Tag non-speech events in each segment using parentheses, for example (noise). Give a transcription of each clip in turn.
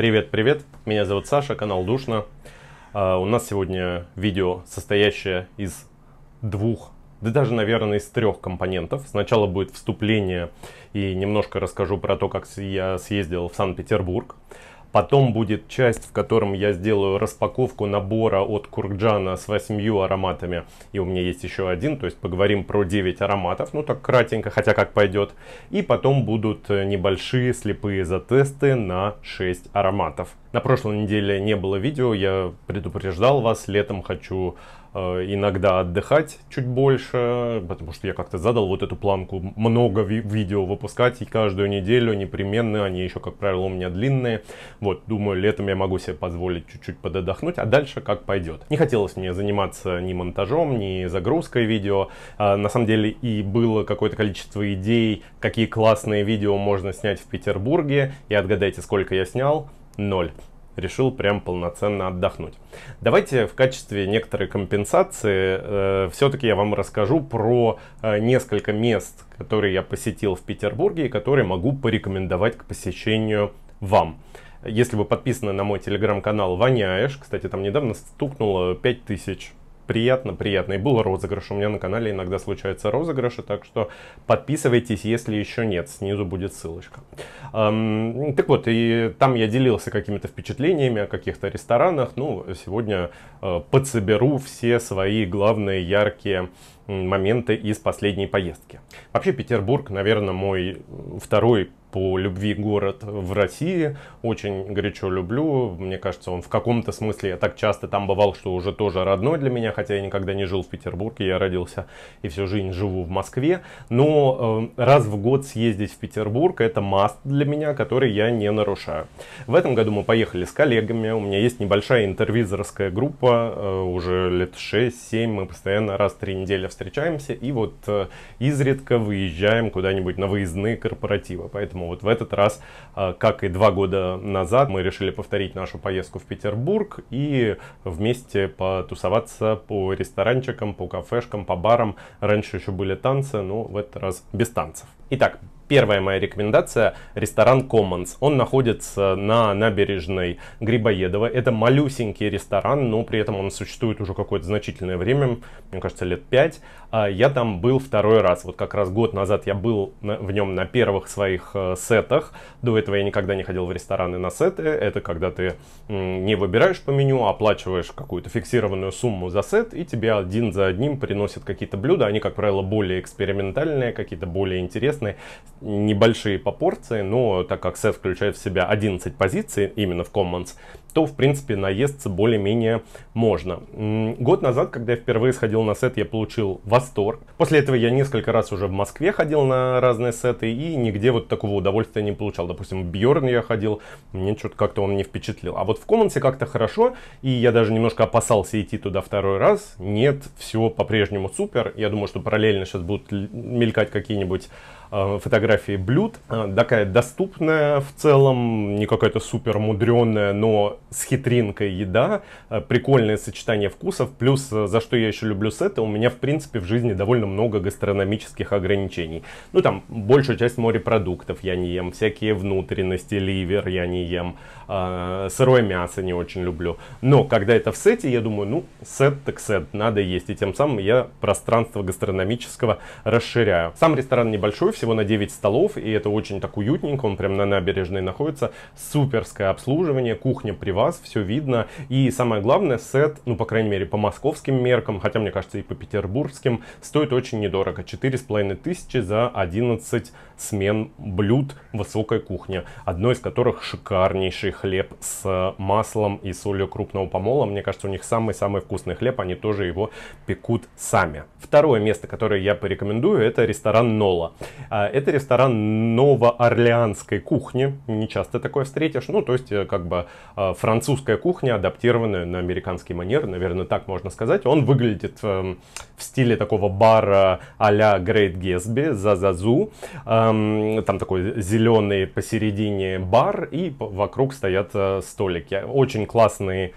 Привет-привет, меня зовут Саша, канал Душно. А, у нас сегодня видео, состоящее из двух, да даже, наверное, из трех компонентов. Сначала будет вступление и немножко расскажу про то, как я съездил в Санкт-Петербург. Потом будет часть, в котором я сделаю распаковку набора от Курджана с восьмью ароматами. И у меня есть еще один, то есть поговорим про 9 ароматов. Ну так кратенько, хотя как пойдет. И потом будут э, небольшие слепые затесты на 6 ароматов. На прошлой неделе не было видео, я предупреждал вас, летом хочу Э, иногда отдыхать чуть больше, потому что я как-то задал вот эту планку много ви видео выпускать и каждую неделю непременно, они еще, как правило, у меня длинные. Вот, думаю, летом я могу себе позволить чуть-чуть подотдохнуть, а дальше как пойдет. Не хотелось мне заниматься ни монтажом, ни загрузкой видео. А, на самом деле и было какое-то количество идей, какие классные видео можно снять в Петербурге. И отгадайте, сколько я снял? Ноль решил прям полноценно отдохнуть. Давайте в качестве некоторой компенсации э, все-таки я вам расскажу про э, несколько мест, которые я посетил в Петербурге и которые могу порекомендовать к посещению вам. Если вы подписаны на мой телеграм-канал Ваняешь, кстати, там недавно стукнуло 5000 приятно, приятно. И был розыгрыш. У меня на канале иногда случаются розыгрыши, так что подписывайтесь, если еще нет. Снизу будет ссылочка. Эм, так вот, и там я делился какими-то впечатлениями о каких-то ресторанах. Ну, сегодня э, подсоберу все свои главные яркие моменты из последней поездки. Вообще Петербург, наверное, мой второй по любви город в России. Очень горячо люблю. Мне кажется, он в каком-то смысле, я так часто там бывал, что уже тоже родной для меня, хотя я никогда не жил в Петербурге, я родился и всю жизнь живу в Москве. Но э, раз в год съездить в Петербург, это маст для меня, который я не нарушаю. В этом году мы поехали с коллегами, у меня есть небольшая интервизорская группа, э, уже лет 6-7, мы постоянно раз в три недели встречаемся и вот э, изредка выезжаем куда-нибудь на выездные корпоративы. Поэтому Поэтому вот в этот раз, а, как и два года назад, мы решили повторить нашу поездку в Петербург и вместе потусоваться по ресторанчикам, по кафешкам, по барам. Раньше еще были танцы, но в этот раз без танцев. Итак, первая моя рекомендация – ресторан Commons. Он находится на набережной Грибоедова. Это малюсенький ресторан, но при этом он существует уже какое-то значительное время, мне кажется, лет пять. А я там был второй раз, вот как раз год назад я был в нем на первых своих э, сетах. До этого я никогда не ходил в рестораны на сеты. Это когда ты не выбираешь по меню, а оплачиваешь какую-то фиксированную сумму за сет, и тебе один за одним приносят какие-то блюда. Они, как правило, более экспериментальные, какие-то более интересные, небольшие по порции, но так как сет включает в себя 11 позиций именно в Commons, то, в принципе, наесться более-менее можно. Год назад, когда я впервые сходил на сет, я получил восторг. После этого я несколько раз уже в Москве ходил на разные сеты и нигде вот такого удовольствия не получал. Допустим, Бьорн я ходил, мне что-то как-то он не впечатлил. А вот в Коммонсе как-то хорошо, и я даже немножко опасался идти туда второй раз. Нет, все по-прежнему супер. Я думаю, что параллельно сейчас будут мелькать какие-нибудь Э, фотографии блюд, э, такая доступная в целом, не какая-то супер мудреная, но с хитринкой еда, э, прикольное сочетание вкусов, плюс, за что я еще люблю сеты, у меня в принципе в жизни довольно много гастрономических ограничений. Ну там большую часть морепродуктов я не ем, всякие внутренности, ливер я не ем, а, сырое мясо не очень люблю. Но когда это в сете, я думаю, ну, сет так сет, надо есть. И тем самым я пространство гастрономического расширяю. Сам ресторан небольшой, всего на 9 столов, и это очень так уютненько, он прям на набережной находится. Суперское обслуживание, кухня при вас, все видно. И самое главное, сет, ну, по крайней мере, по московским меркам, хотя, мне кажется, и по петербургским, стоит очень недорого. 4,5 тысячи за 11 смен блюд высокой кухни, одно из которых шикарнейший хлеб с э, маслом и солью крупного помола. Мне кажется, у них самый-самый вкусный хлеб, они тоже его пекут сами. Второе место, которое я порекомендую, это ресторан Нола. А, это ресторан новоорлеанской кухни, не часто такое встретишь, ну, то есть, э, как бы э, французская кухня, адаптированная на американский манер, наверное, так можно сказать. Он выглядит эм, в стиле такого бара а-ля Great Gatsby, за Зазазу. Эм, там такой зеленый посередине бар, и вокруг стоит стоят э, столики. Очень классные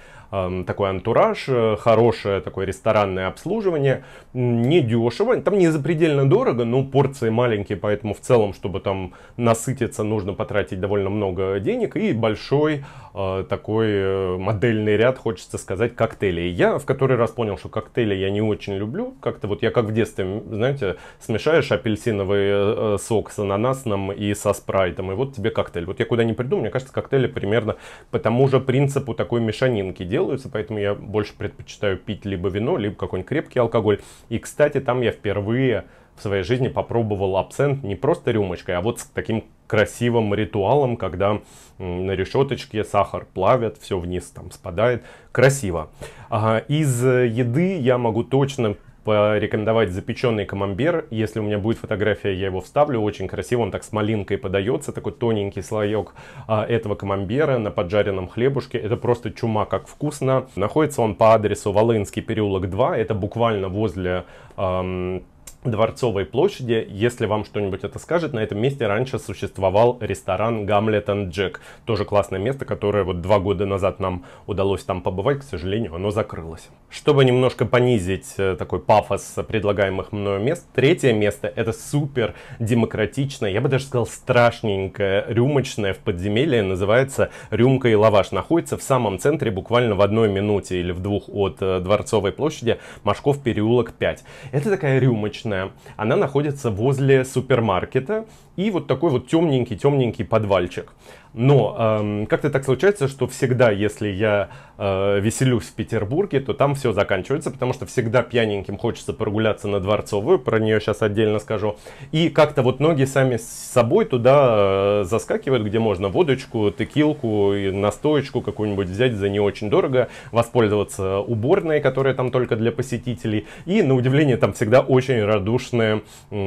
такой антураж, э, хорошее такое ресторанное обслуживание, не дешево, там не запредельно дорого, но порции маленькие, поэтому в целом, чтобы там насытиться, нужно потратить довольно много денег и большой э, такой э, модельный ряд, хочется сказать, коктейлей. Я в который раз понял, что коктейли я не очень люблю, как-то вот я как в детстве, знаете, смешаешь апельсиновый сок с ананасным и со спрайтом, и вот тебе коктейль. Вот я куда не приду, мне кажется, коктейли примерно по тому же принципу такой мешанинки делают делаются, поэтому я больше предпочитаю пить либо вино, либо какой-нибудь крепкий алкоголь. И, кстати, там я впервые в своей жизни попробовал абсент не просто рюмочкой, а вот с таким красивым ритуалом, когда на решеточке сахар плавят, все вниз там спадает. Красиво. А, из э, еды я могу точно порекомендовать запеченный камамбер. Если у меня будет фотография, я его вставлю. Очень красиво, он так с малинкой подается, такой тоненький слоек а, этого камамбера на поджаренном хлебушке. Это просто чума, как вкусно. Находится он по адресу Волынский переулок 2, это буквально возле... Эм, Дворцовой площади, если вам что-нибудь это скажет, на этом месте раньше существовал ресторан Гамлет and Джек. Тоже классное место, которое вот два года назад нам удалось там побывать, к сожалению, оно закрылось. Чтобы немножко понизить э, такой пафос предлагаемых мною мест, третье место это супер демократичное, я бы даже сказал страшненькое, рюмочное в подземелье, называется «Рюмка и лаваш». Находится в самом центре, буквально в одной минуте или в двух от э, Дворцовой площади, Машков переулок 5. Это такая рюмочная черная, она находится возле супермаркета и вот такой вот темненький-темненький подвальчик. Но эм, как-то так случается, что всегда, если я э, веселюсь в Петербурге, то там все заканчивается, потому что всегда пьяненьким хочется прогуляться на Дворцовую, про нее сейчас отдельно скажу. И как-то вот ноги сами с собой туда э, заскакивают, где можно водочку, текилку, настоечку какую-нибудь взять за не очень дорого, воспользоваться уборной, которая там только для посетителей. И, на удивление, там всегда очень рад добродушные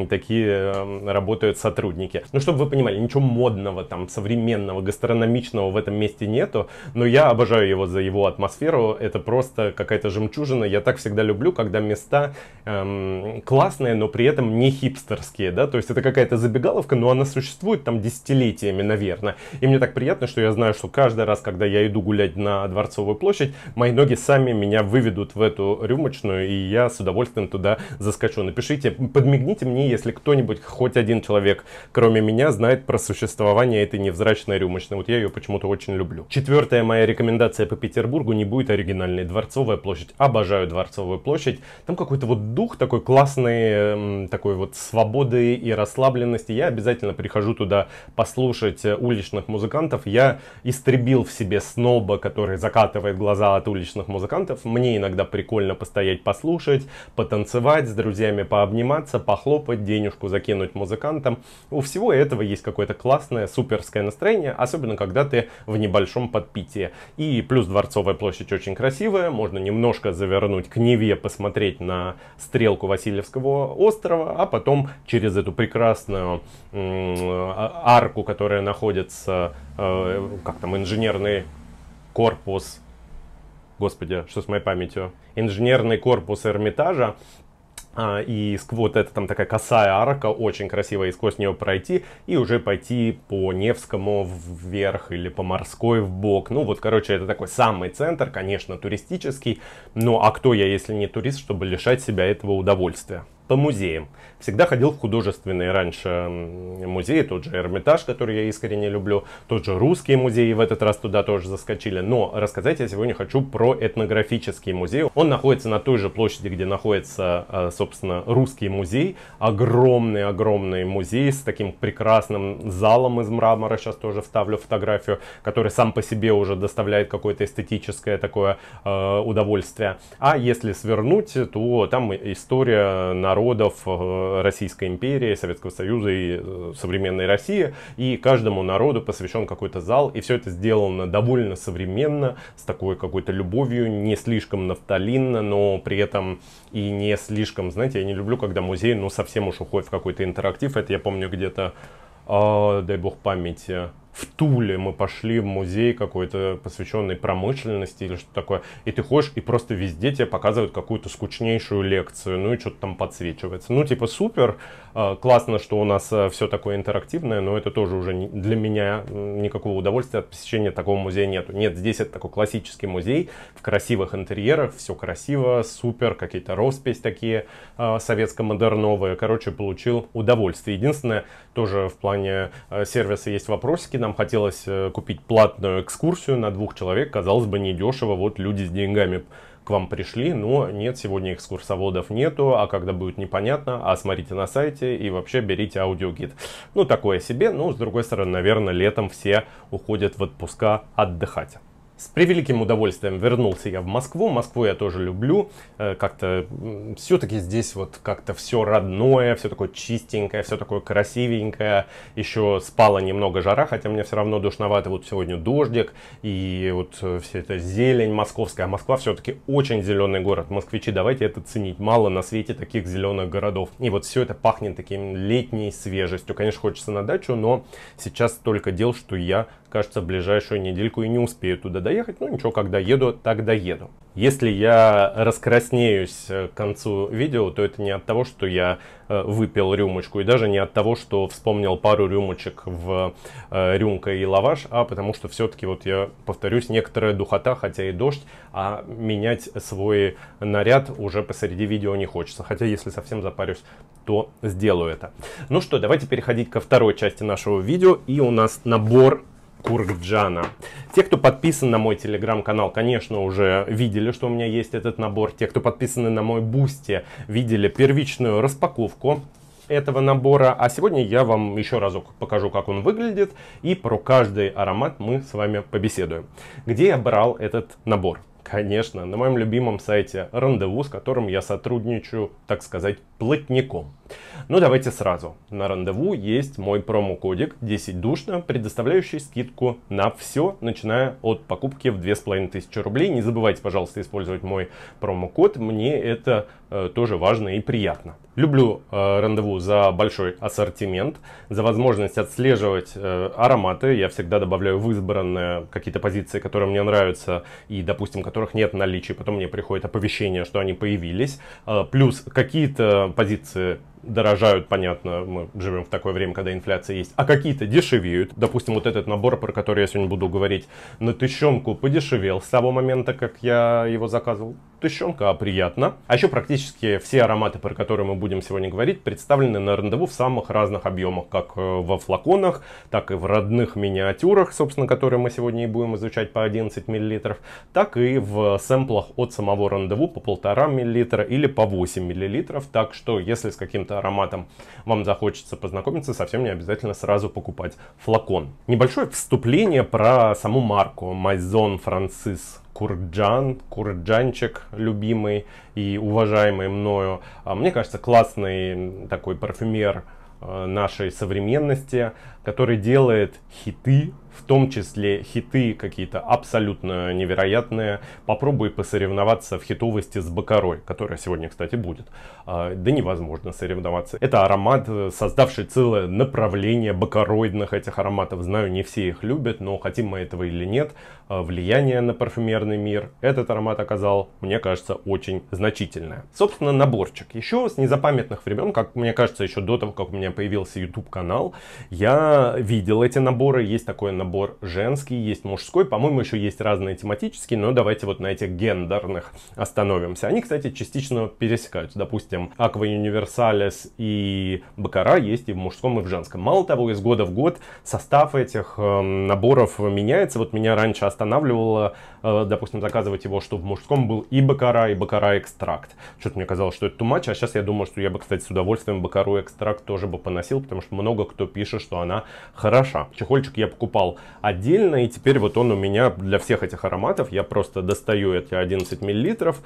такие эм, работают сотрудники. Ну, чтобы вы понимали, ничего модного, там, современного, гастрономичного в этом месте нету, но я обожаю его за его атмосферу, это просто какая-то жемчужина, я так всегда люблю, когда места эм, классные, но при этом не хипстерские, да, то есть это какая-то забегаловка, но она существует там десятилетиями, наверное, и мне так приятно, что я знаю, что каждый раз, когда я иду гулять на Дворцовую площадь, мои ноги сами меня выведут в эту рюмочную, и я с удовольствием туда заскочу. Напишите Подмигните, подмигните мне, если кто-нибудь, хоть один человек, кроме меня, знает про существование этой невзрачной рюмочной. Вот я ее почему-то очень люблю. Четвертая моя рекомендация по Петербургу не будет оригинальной. Дворцовая площадь. Обожаю Дворцовую площадь. Там какой-то вот дух такой классный, эм, такой вот свободы и расслабленности. Я обязательно прихожу туда послушать э, уличных музыкантов. Я истребил в себе сноба, который закатывает глаза от уличных музыкантов. Мне иногда прикольно постоять, послушать, потанцевать с друзьями, пообнять пообниматься, похлопать, денежку закинуть музыкантам. У всего этого есть какое-то классное, суперское настроение, особенно когда ты в небольшом подпитии. И плюс Дворцовая площадь очень красивая, можно немножко завернуть к Неве, посмотреть на стрелку Васильевского острова, а потом через эту прекрасную а, арку, которая находится, э, как там, инженерный корпус, господи, что с моей памятью, инженерный корпус Эрмитажа, а, и вот это там такая косая арка, очень красиво и сквозь нее пройти, и уже пойти по Невскому вверх или по Морской вбок. Ну вот, короче, это такой самый центр, конечно, туристический, но а кто я, если не турист, чтобы лишать себя этого удовольствия? по музеям. Всегда ходил в художественные раньше музеи, тот же Эрмитаж, который я искренне люблю, тот же русский музей, в этот раз туда тоже заскочили. Но рассказать я сегодня хочу про этнографический музей. Он находится на той же площади, где находится, э, собственно, русский музей. Огромный-огромный музей с таким прекрасным залом из мрамора. Сейчас тоже вставлю фотографию, который сам по себе уже доставляет какое-то эстетическое такое э, удовольствие. А если свернуть, то там история на народов э, Российской империи, Советского Союза и э, современной России. И каждому народу посвящен какой-то зал. И все это сделано довольно современно, с такой какой-то любовью, не слишком нафталинно, но при этом и не слишком, знаете, я не люблю, когда музей, ну, совсем уж уходит в какой-то интерактив. Это я помню где-то, э, дай бог памяти, в Туле мы пошли в музей какой-то посвященный промышленности или что такое, и ты ходишь, и просто везде тебе показывают какую-то скучнейшую лекцию, ну и что-то там подсвечивается. Ну, типа, супер, э, классно, что у нас э, все такое интерактивное, но это тоже уже для меня никакого удовольствия от посещения такого музея нету. Нет, здесь это такой классический музей в красивых интерьерах, все красиво, супер, какие-то роспись такие э, советско-модерновые. Короче, получил удовольствие. Единственное, тоже в плане э, сервиса есть вопросики. Нам хотелось э, купить платную экскурсию на двух человек. Казалось бы, недешево. Вот люди с деньгами к вам пришли, но нет, сегодня экскурсоводов нету, а когда будет непонятно, а смотрите на сайте и вообще берите аудиогид. Ну, такое себе, но ну, с другой стороны, наверное, летом все уходят в отпуска отдыхать. С превеликим удовольствием вернулся я в Москву. Москву я тоже люблю. Э, как-то все-таки здесь вот как-то все родное, все такое чистенькое, все такое красивенькое. Еще спала немного жара, хотя мне все равно душновато. Вот сегодня дождик и вот э, вся эта зелень московская. А Москва все-таки очень зеленый город. Москвичи, давайте это ценить. Мало на свете таких зеленых городов. И вот все это пахнет таким летней свежестью. Конечно, хочется на дачу, но сейчас столько дел, что я, кажется, в ближайшую недельку и не успею туда доехать. Ну ничего, когда еду, тогда еду. Если я раскраснеюсь э, к концу видео, то это не от того, что я э, выпил рюмочку, и даже не от того, что вспомнил пару рюмочек в э, рюмка и лаваш, а потому что все-таки, вот я повторюсь, некоторая духота, хотя и дождь, а менять свой наряд уже посреди видео не хочется. Хотя, если совсем запарюсь, то сделаю это. Ну что, давайте переходить ко второй части нашего видео, и у нас набор Кургджана. Те, кто подписан на мой телеграм-канал, конечно, уже видели, что у меня есть этот набор. Те, кто подписаны на мой бусте, видели первичную распаковку этого набора. А сегодня я вам еще разок покажу, как он выглядит. И про каждый аромат мы с вами побеседуем. Где я брал этот набор? Конечно, на моем любимом сайте Рандеву, с которым я сотрудничаю, так сказать, плотником. Но ну, давайте сразу. На рандеву есть мой промокодик 10 душно, предоставляющий скидку на все, начиная от покупки в 2500 рублей. Не забывайте, пожалуйста, использовать мой промокод. Мне это э, тоже важно и приятно. Люблю э, рандеву за большой ассортимент, за возможность отслеживать э, ароматы. Я всегда добавляю в избранные какие-то позиции, которые мне нравятся и, допустим, которых нет наличия. Потом мне приходит оповещение, что они появились. Э, плюс какие-то позиции дорожают, понятно, мы живем в такое время, когда инфляция есть, а какие-то дешевеют. Допустим, вот этот набор, про который я сегодня буду говорить, на тыщенку подешевел с того момента, как я его заказывал. Тыщенка, а приятно. А еще практически все ароматы, про которые мы будем сегодня говорить, представлены на рандеву в самых разных объемах, как э, во флаконах, так и в родных миниатюрах, собственно, которые мы сегодня и будем изучать по 11 мл, так и в сэмплах от самого рандеву по 1,5 мл или по 8 мл. Так что, если с каким-то ароматом вам захочется познакомиться, совсем не обязательно сразу покупать флакон. Небольшое вступление про саму марку Maison Francis Курджан, Курджанчик любимый и уважаемый мною. А, мне кажется, классный такой парфюмер э, нашей современности, который делает хиты в том числе хиты какие-то абсолютно невероятные. Попробуй посоревноваться в хитовости с Бакарой, которая сегодня, кстати, будет. А, да невозможно соревноваться. Это аромат, создавший целое направление бакароидных этих ароматов. Знаю, не все их любят, но хотим мы этого или нет, а, влияние на парфюмерный мир этот аромат оказал, мне кажется, очень значительное. Собственно, наборчик. Еще с незапамятных времен, как мне кажется, еще до того, как у меня появился YouTube-канал, я видел эти наборы. Есть такой набор набор женский, есть мужской, по-моему, еще есть разные тематические, но давайте вот на этих гендерных остановимся. Они, кстати, частично пересекаются. Допустим, Aqua Universalis и Бакара есть и в мужском, и в женском. Мало того, из года в год состав этих э, наборов меняется. Вот меня раньше останавливало Э, допустим, заказывать его, что в мужском был и бакара, и бакара экстракт. Что-то мне казалось, что это тумач, а сейчас я думаю, что я бы, кстати, с удовольствием бакару экстракт тоже бы поносил, потому что много кто пишет, что она хороша. Чехольчик я покупал отдельно, и теперь вот он у меня для всех этих ароматов. Я просто достаю эти 11 миллилитров,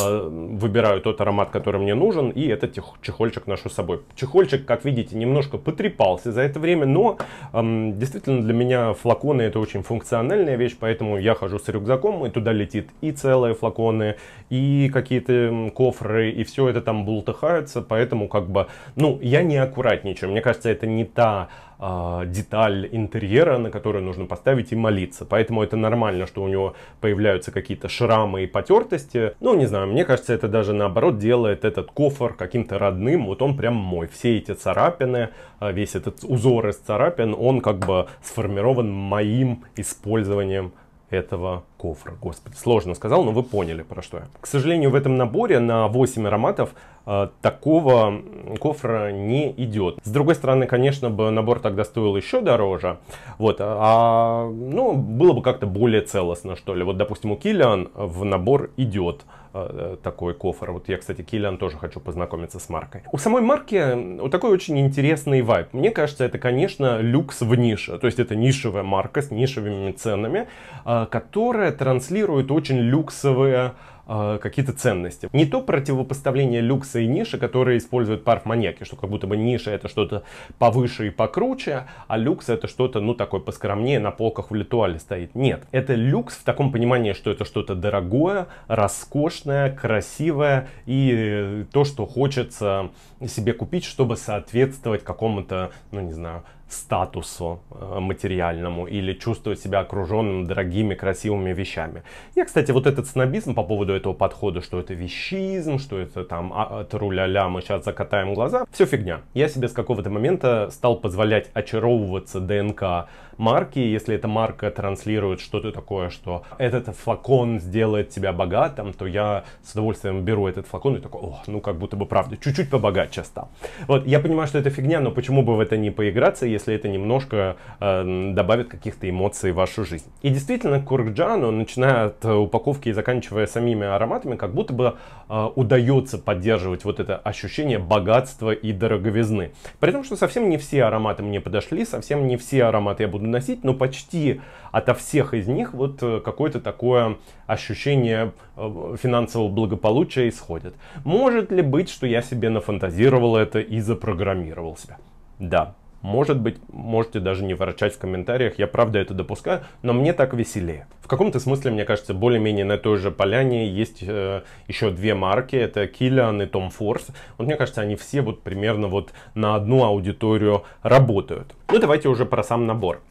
э, выбираю тот аромат, который мне нужен, и этот чехольчик ношу с собой. Чехольчик, как видите, немножко потрепался за это время, но эм, действительно для меня флаконы это очень функциональная вещь, поэтому я хожу с рюкзаком, рюкзаком, и туда летит и целые флаконы, и какие-то кофры, и все это там бултыхается, поэтому как бы, ну, я не аккуратничаю. Мне кажется, это не та а, деталь интерьера, на которую нужно поставить и молиться. Поэтому это нормально, что у него появляются какие-то шрамы и потертости. Ну, не знаю, мне кажется, это даже наоборот делает этот кофр каким-то родным. Вот он прям мой. Все эти царапины, а, весь этот узор из царапин, он как бы сформирован моим использованием этого кофра. Господи, сложно сказал, но вы поняли, про что я. К сожалению, в этом наборе на 8 ароматов Э, такого кофра не идет. С другой стороны, конечно бы набор тогда стоил еще дороже, вот, а, а, ну, было бы как-то более целостно, что ли. Вот, допустим, у Киллиан в набор идет э, такой кофр. Вот я, кстати, Киллиан тоже хочу познакомиться с маркой. У самой марки вот такой очень интересный вайп. Мне кажется, это, конечно, люкс в нише. То есть это нишевая марка с нишевыми ценами, э, которая транслирует очень люксовые а, какие-то ценности. Не то противопоставление люкса и ниши, которые используют парфманьяки, что как будто бы ниша это что-то повыше и покруче, а люкс это что-то, ну, такое поскромнее, на полках в литуале стоит. Нет, это люкс в таком понимании, что это что-то дорогое, роскошное, красивое и э, то, что хочется себе купить, чтобы соответствовать какому-то, ну, не знаю, статусу э, материальному или чувствовать себя окруженным дорогими, красивыми вещами. Я, кстати, вот этот снобизм по поводу этого подхода, что это вещизм, что это там от а, а, руля ля мы сейчас закатаем глаза, все фигня. Я себе с какого-то момента стал позволять очаровываться ДНК марки, если эта марка транслирует что-то такое, что этот флакон сделает тебя богатым, то я с удовольствием беру этот флакон и такой, о, ну как будто бы правда, чуть-чуть побогаче стал. Вот, я понимаю, что это фигня, но почему бы в это не поиграться, если это немножко э, добавит каких-то эмоций в вашу жизнь. И действительно, курджану, начиная от упаковки и заканчивая самими ароматами, как будто бы э, удается поддерживать вот это ощущение богатства и дороговизны. При том, что совсем не все ароматы мне подошли, совсем не все ароматы я буду носить, но почти ото всех из них вот э, какое-то такое ощущение э, финансового благополучия исходит. Может ли быть, что я себе нафантазировал это и запрограммировал себя? Да, может быть, можете даже не ворчать в комментариях, я правда это допускаю, но мне так веселее. В каком-то смысле, мне кажется, более-менее на той же поляне есть э, еще две марки, это Киллиан и Том Форс. Вот мне кажется, они все вот примерно вот на одну аудиторию работают. Ну давайте уже про сам набор.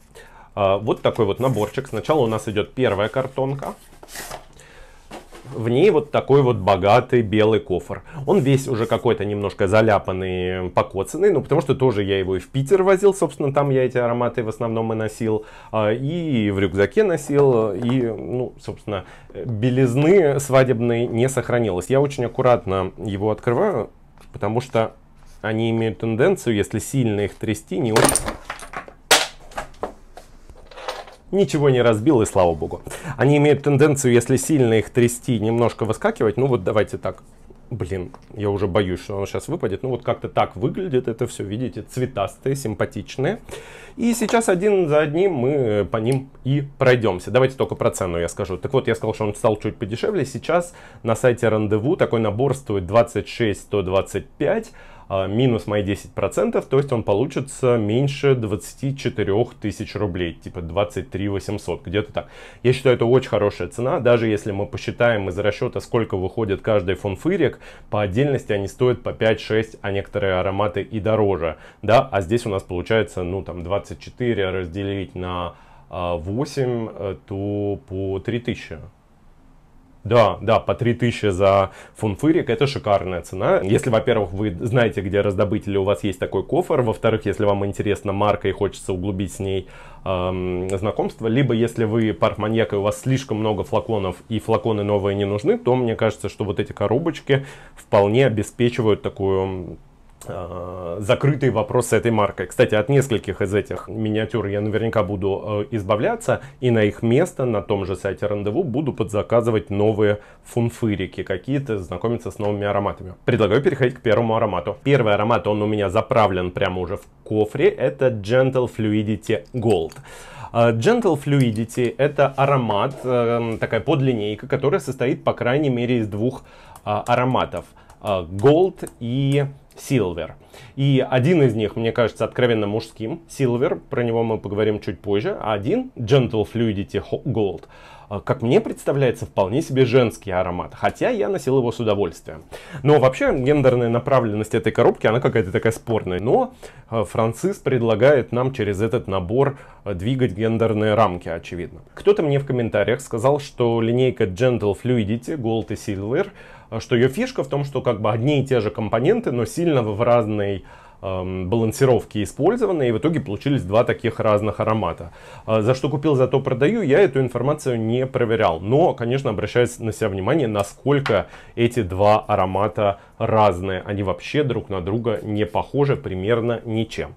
Э, вот такой вот наборчик. Сначала у нас идет первая картонка. В ней вот такой вот богатый белый кофр. Он весь уже какой-то немножко заляпанный, покоцанный, ну потому что тоже я его и в Питер возил, собственно, там я эти ароматы в основном и носил, а, и в рюкзаке носил, и, ну, собственно, белизны свадебной не сохранилось. Я очень аккуратно его открываю, потому что они имеют тенденцию, если сильно их трясти, не очень ничего не разбил, и слава богу. Они имеют тенденцию, если сильно их трясти, немножко выскакивать. Ну вот давайте так. Блин, я уже боюсь, что оно сейчас выпадет. Ну вот как-то так выглядит это все, видите, цветастые, симпатичные. И сейчас один за одним мы э, по ним и пройдемся. Давайте только про цену я скажу. Так вот, я сказал, что он стал чуть подешевле. Сейчас на сайте Рандеву такой набор стоит 26 125 а, минус мои 10%, то есть он получится меньше 24 тысяч рублей, типа 23 800, где-то так. Я считаю, это очень хорошая цена, даже если мы посчитаем из расчета, сколько выходит каждый фунфырик, по отдельности они стоят по 5-6, а некоторые ароматы и дороже, да, а здесь у нас получается, ну, там, 24 разделить на 8, а, э, то по 3000. Да, да, по 3000 за фунфырик это шикарная цена. Если, во-первых, вы знаете, где раздобыть или у вас есть такой кофр, во-вторых, если вам интересна марка и хочется углубить с ней эм, знакомство, либо если вы парфманьяк и у вас слишком много флаконов и флаконы новые не нужны, то мне кажется, что вот эти коробочки вполне обеспечивают такую Э, закрытый вопрос с этой маркой. Кстати, от нескольких из этих миниатюр я наверняка буду э, избавляться, и на их место на том же сайте рандеву буду подзаказывать новые фунфырики какие-то, знакомиться с новыми ароматами. Предлагаю переходить к первому аромату. Первый аромат, он у меня заправлен прямо уже в кофре, это Gentle Fluidity Gold. Э, Gentle Fluidity это аромат, такая подлинейка, которая состоит по крайней мере из двух ароматов. Gold и Silver. И один из них, мне кажется, откровенно мужским, Silver, про него мы поговорим чуть позже, а один, Gentle Fluidity Gold, а, как мне представляется, вполне себе женский аромат, хотя я носил его с удовольствием. Но вообще гендерная направленность этой коробки, она какая-то такая спорная. Но а, Францис предлагает нам через этот набор а, двигать гендерные рамки, очевидно. Кто-то мне в комментариях сказал, что линейка Gentle Fluidity, Gold и Silver – а что ее фишка в том, что как бы одни и те же компоненты, но сильно в разной эм, балансировки использованы, и в итоге получились два таких разных аромата. А за что купил, зато продаю, я эту информацию не проверял. Но, конечно, обращаюсь на себя внимание, насколько эти два аромата разные. Они вообще друг на друга не похожи примерно ничем.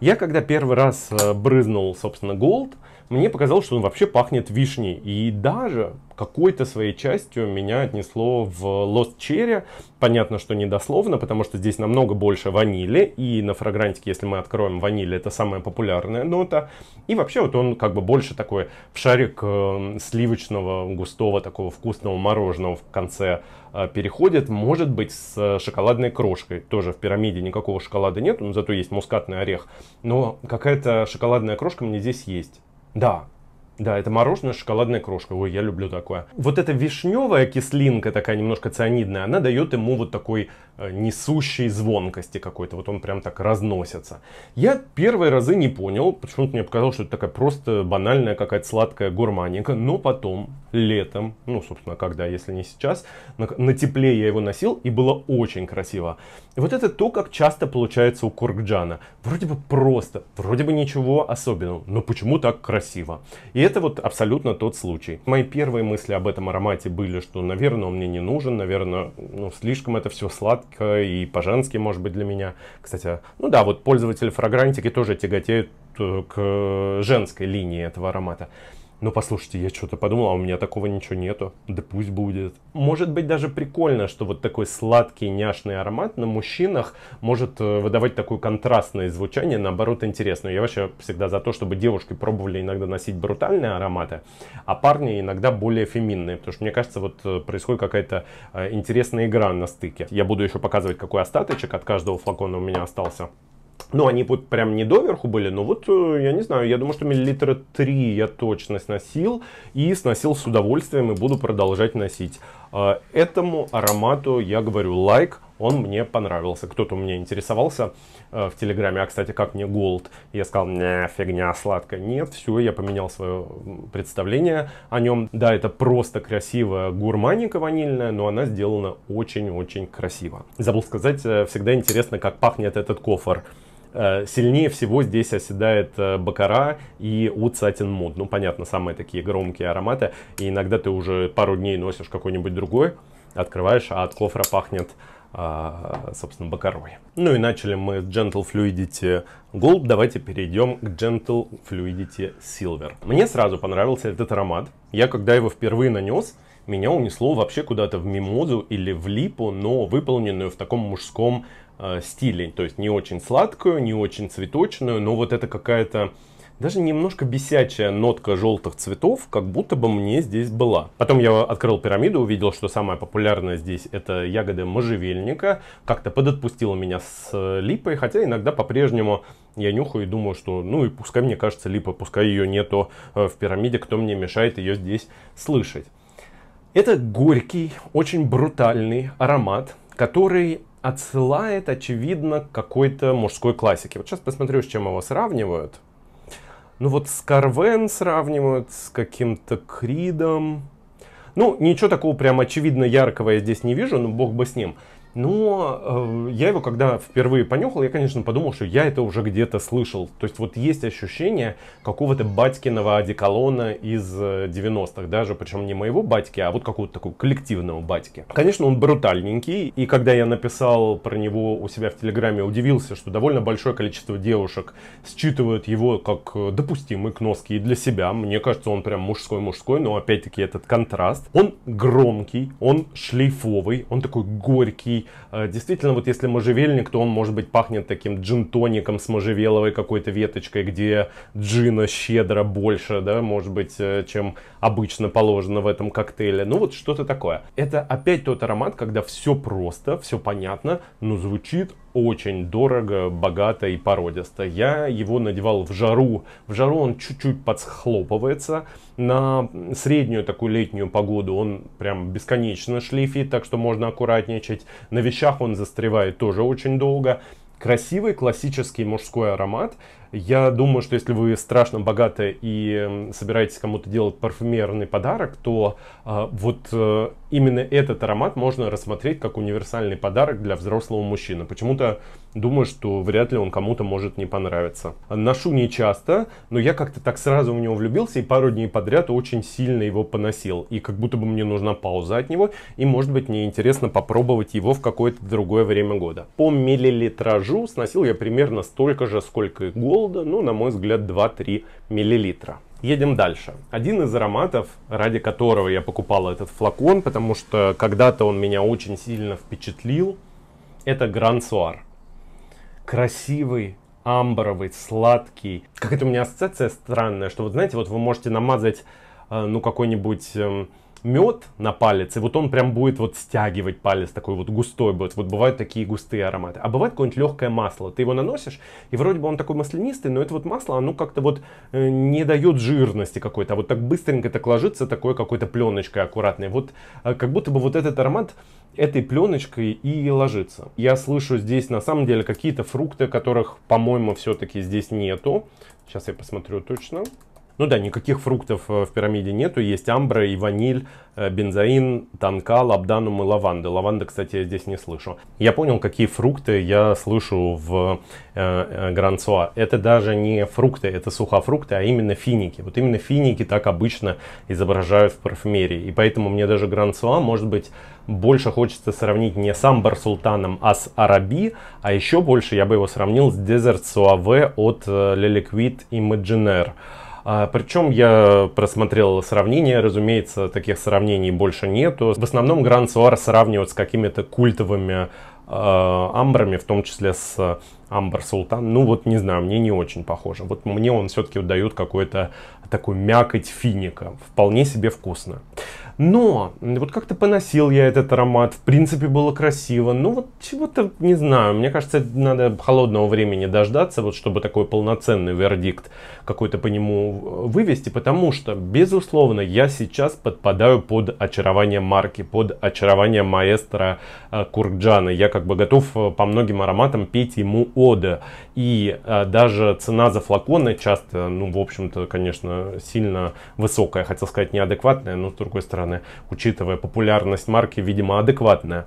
Я когда первый раз э, брызнул, собственно, Gold, мне показалось, что он вообще пахнет вишней. И даже какой-то своей частью меня отнесло в Lost Cherry. Понятно, что недословно, потому что здесь намного больше ванили. И на фрагрантике, если мы откроем ваниль, это самая популярная нота. И вообще вот он как бы больше такой в шарик э, сливочного, густого, такого вкусного мороженого в конце э, переходит. Может быть с э, шоколадной крошкой. Тоже в пирамиде никакого шоколада нет, но зато есть мускатный орех. Но какая-то шоколадная крошка мне здесь есть. Да, да, это мороженое шоколадная крошка, Ой, я люблю такое. Вот эта вишневая кислинка, такая немножко цианидная, она дает ему вот такой э, несущей звонкости какой-то. Вот он прям так разносится. Я первые разы не понял, почему-то мне показалось, что это такая просто банальная какая-то сладкая гурманика. Но потом, летом, ну, собственно, когда, если не сейчас, на, на тепле я его носил, и было очень красиво. И вот это то, как часто получается у Коркджана. Вроде бы просто, вроде бы ничего особенного, но почему так красиво? И это вот абсолютно тот случай. Мои первые мысли об этом аромате были, что, наверное, он мне не нужен, наверное, ну, слишком это все сладко и по-женски, может быть, для меня. Кстати, ну да, вот пользователи фрагрантики тоже тяготеют э, к женской линии этого аромата. Но «Ну, послушайте, я что-то подумал, а у меня такого ничего нету. Да пусть будет. Может быть, даже прикольно, что вот такой сладкий, няшный аромат на мужчинах может э, выдавать такое контрастное звучание, наоборот, интересное. Я вообще всегда за то, чтобы девушки пробовали иногда носить брутальные ароматы, а парни иногда более феминные. Потому что, мне кажется, вот э, происходит какая-то э, интересная игра на стыке. Я буду еще показывать, какой остаточек от каждого флакона у меня остался. Ну, они вот прям не доверху были, но вот, э, я не знаю, я думаю, что миллилитра 3 я точно сносил. И сносил с удовольствием и буду продолжать носить. А, этому аромату я говорю лайк, он мне понравился. Кто-то у меня интересовался э, в Телеграме, а, кстати, как мне Голд? Я сказал, не, фигня сладкая. Нет, все, я поменял свое представление о нем. Да, это просто красивая гурманика ванильная, но она сделана очень-очень красиво. Забыл сказать, э, всегда интересно, как пахнет этот кофр. Э, сильнее всего здесь оседает э, бакара и уцатин сатин муд. Ну, понятно, самые такие громкие ароматы. И иногда ты уже пару дней носишь какой-нибудь другой, открываешь, а от кофра пахнет а, собственно, бакарой. Ну и начали мы с Gentle Fluidity Gold. Давайте перейдем к Gentle Fluidity Silver. Мне сразу понравился этот аромат. Я, когда его впервые нанес, меня унесло вообще куда-то в мимозу или в липу, но выполненную в таком мужском э, стилей. То есть не очень сладкую, не очень цветочную, но вот это какая-то даже немножко бесячая нотка желтых цветов, как будто бы мне здесь была. Потом я открыл пирамиду, увидел, что самая популярная здесь это ягоды можжевельника. Как-то подотпустила меня с э, липой, хотя иногда по-прежнему я нюхаю и думаю, что ну и пускай мне кажется липа, пускай ее нету э, в пирамиде, кто мне мешает ее здесь слышать. Это горький, очень брутальный аромат, который отсылает, очевидно, к какой-то мужской классике. Вот сейчас посмотрю, с чем его сравнивают. Ну вот с Карвен сравнивают, с каким-то Кридом. Ну, ничего такого прям очевидно яркого я здесь не вижу, но бог бы с ним. Но э, я его, когда впервые понюхал, я, конечно, подумал, что я это уже где-то слышал. То есть вот есть ощущение какого-то батькиного одеколона из 90-х э, даже, причем не моего батьки, а вот какого-то такого коллективного батьки. Конечно, он брутальненький, и когда я написал про него у себя в Телеграме, удивился, что довольно большое количество девушек считывают его как э, допустимый к носке и для себя. Мне кажется, он прям мужской-мужской, но опять-таки этот контраст. Он громкий, он шлейфовый, он такой горький, Э, действительно, вот если можжевельник, то он, может быть, пахнет таким джин-тоником с можжевеловой какой-то веточкой, где джина щедро больше, да, может быть, э, чем обычно положено в этом коктейле. Ну вот что-то такое. Это опять тот аромат, когда все просто, все понятно, но звучит очень дорого, богато и породисто. Я его надевал в жару. В жару он чуть-чуть подсхлопывается. На среднюю такую летнюю погоду он прям бесконечно шлифит, так что можно аккуратничать. На вещах он застревает тоже очень долго. Красивый классический мужской аромат. Я думаю, что если вы страшно богаты и собираетесь кому-то делать парфюмерный подарок, то э, вот э, именно этот аромат можно рассмотреть как универсальный подарок для взрослого мужчины. Почему-то думаю, что вряд ли он кому-то может не понравиться. Ношу не часто, но я как-то так сразу в него влюбился и пару дней подряд очень сильно его поносил. И как будто бы мне нужна пауза от него, и может быть мне интересно попробовать его в какое-то другое время года. По миллилитражу сносил я примерно столько же, сколько и гол голда, ну, на мой взгляд, 2-3 миллилитра. Едем дальше. Один из ароматов, ради которого я покупал этот флакон, потому что когда-то он меня очень сильно впечатлил, это Гран Суар. Красивый, амбровый, сладкий. Какая-то у меня ассоциация странная, что вот знаете, вот вы можете намазать э, ну какой-нибудь эм, мед на палец, и вот он прям будет вот стягивать палец, такой вот густой будет. Вот бывают такие густые ароматы. А бывает какое-нибудь легкое масло. Ты его наносишь, и вроде бы он такой маслянистый, но это вот масло, оно как-то вот э, не дает жирности какой-то. А вот так быстренько так ложится такой какой-то пленочкой аккуратной. Вот э, как будто бы вот этот аромат этой пленочкой и ложится. Я слышу здесь на самом деле какие-то фрукты, которых, по-моему, все-таки здесь нету. Сейчас я посмотрю точно. Ну да, никаких фруктов э, в пирамиде нету. Есть амбра и ваниль, э, бензоин, танка, лабданум и лаванда. Лаванда, кстати, я здесь не слышу. Я понял, какие фрукты я слышу в э, э Грансуа. Это даже не фрукты, это сухофрукты, а именно финики. Вот именно финики так обычно изображают в парфюмерии. И поэтому мне даже Грансуа, может быть, больше хочется сравнить не с амбар султаном, а с араби. А еще больше я бы его сравнил с дезерт суаве от Леликвит Imaginaire. А, причем я просмотрел сравнения, разумеется, таких сравнений больше нету. В основном Гранд Суар сравнивают с какими-то культовыми э, амбрами, в том числе с Амбар Султан. Ну вот не знаю, мне не очень похоже. Вот мне он все-таки дает какой-то такую мякоть финика. Вполне себе вкусно. Но вот как-то поносил я этот аромат, в принципе, было красиво. Ну вот чего-то, не знаю, мне кажется, надо холодного времени дождаться, вот чтобы такой полноценный вердикт какой-то по нему э, вывести, потому что, безусловно, я сейчас подпадаю под очарование марки, под очарование маэстро э, Курджана. Я как бы готов э, по многим ароматам петь ему оды. И даже цена за флаконы часто, ну, в общем-то, конечно, сильно высокая, хотел сказать, неадекватная, но с другой стороны, стороны, учитывая популярность марки, видимо, адекватная.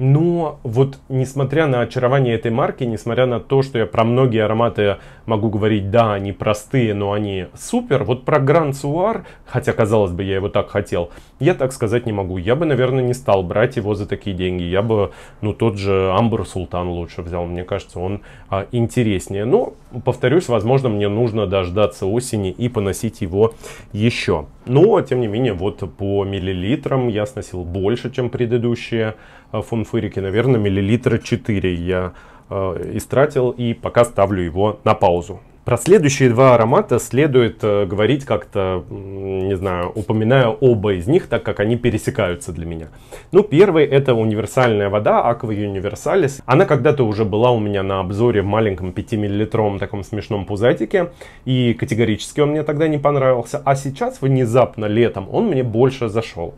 Но вот несмотря на очарование этой марки, несмотря на то, что я про многие ароматы могу говорить, да, они простые, но они супер, вот про Гран Суар, хотя казалось бы я его так хотел, я так сказать не могу. Я бы, наверное, не стал брать его за такие деньги. Я бы, ну, тот же Амбр Султан лучше взял. Мне кажется, он а, интереснее. Но, повторюсь, возможно, мне нужно дождаться осени и поносить его еще. Но, тем не менее, вот по миллилитрам я сносил больше, чем предыдущие Э, фунфырики, наверное, миллилитра 4 я э, истратил и пока ставлю его на паузу. Про следующие два аромата следует э, говорить как-то, не знаю, упоминая оба из них, так как они пересекаются для меня. Ну, первый это универсальная вода Aqua Universalis. Она когда-то уже была у меня на обзоре в маленьком 5-миллилитровом таком смешном пузатике, и категорически он мне тогда не понравился, а сейчас внезапно летом он мне больше зашел.